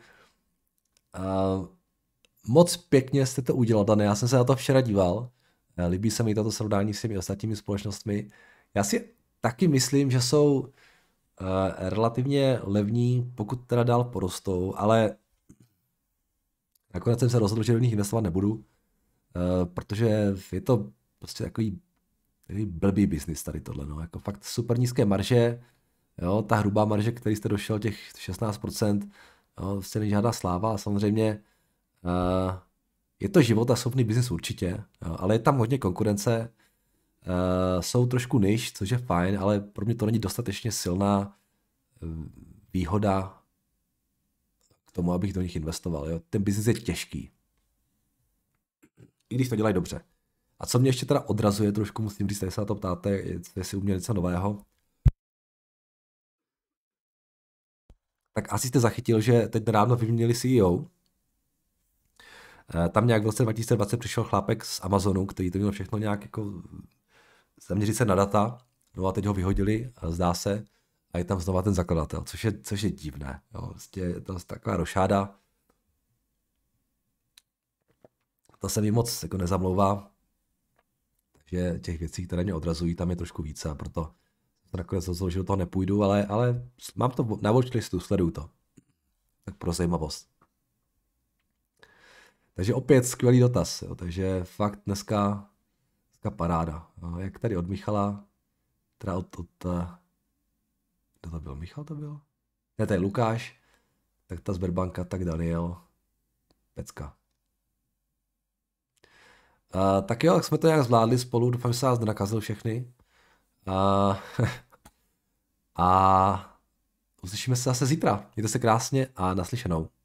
Moc pěkně jste to udělal, Dane, já jsem se na to včera díval Eh, líbí se mi toto srovnání s těmi ostatními společnostmi. Já si taky myslím, že jsou eh, relativně levní, pokud teda dál porostou, ale nakonec jsem se rozhodl, že do nich investovat nebudu, eh, protože je to prostě takový, takový blbý biznis tady tohle, no, jako fakt super nízké marže, jo, ta hrubá marže, který jste došel, těch 16%, jo, vlastně není žádná sláva a samozřejmě uh, je to životaschopný biznis určitě, ale je tam hodně konkurence, eh, jsou trošku niž, což je fajn, ale pro mě to není dostatečně silná eh, výhoda k tomu, abych do nich investoval. Jo? Ten biznis je těžký. I když to dělají dobře. A co mě ještě teda odrazuje, trošku musím říct, jestli se na to ptáte, jestli u mě něco nového, tak asi jste zachytil, že teď nedávno vyměnili CEO, Eh, tam nějak v roce 2020 přišel chlápek z Amazonu, který to měl všechno nějak jako zaměřit se na data, no a teď ho vyhodili, eh, zdá se, a je tam znova ten zakladatel, což je, což je divné. Jo. Vlastně je to taková rošáda. To se mi moc jako nezamlouvá, takže těch věcí, které mě odrazují, tam je trošku více a proto nakonec rozhodl, že do toho nepůjdu, ale, ale mám to na watchlistu, sleduju to. Tak pro zajímavost. Takže opět skvělý dotaz. Jo. Takže fakt dneska, dneska paráda. No, jak tady od Michala, teda od, od, eh, kdo to byl? Michal to byl? Ne, to je Lukáš, tak ta Sberbanka, tak Daniel, pecka. Uh, tak jo, tak jsme to nějak zvládli spolu, doufám, že se nás nenakazil všechny. Uh, a uslyšíme se zase zítra. Mějte se krásně a naslyšenou.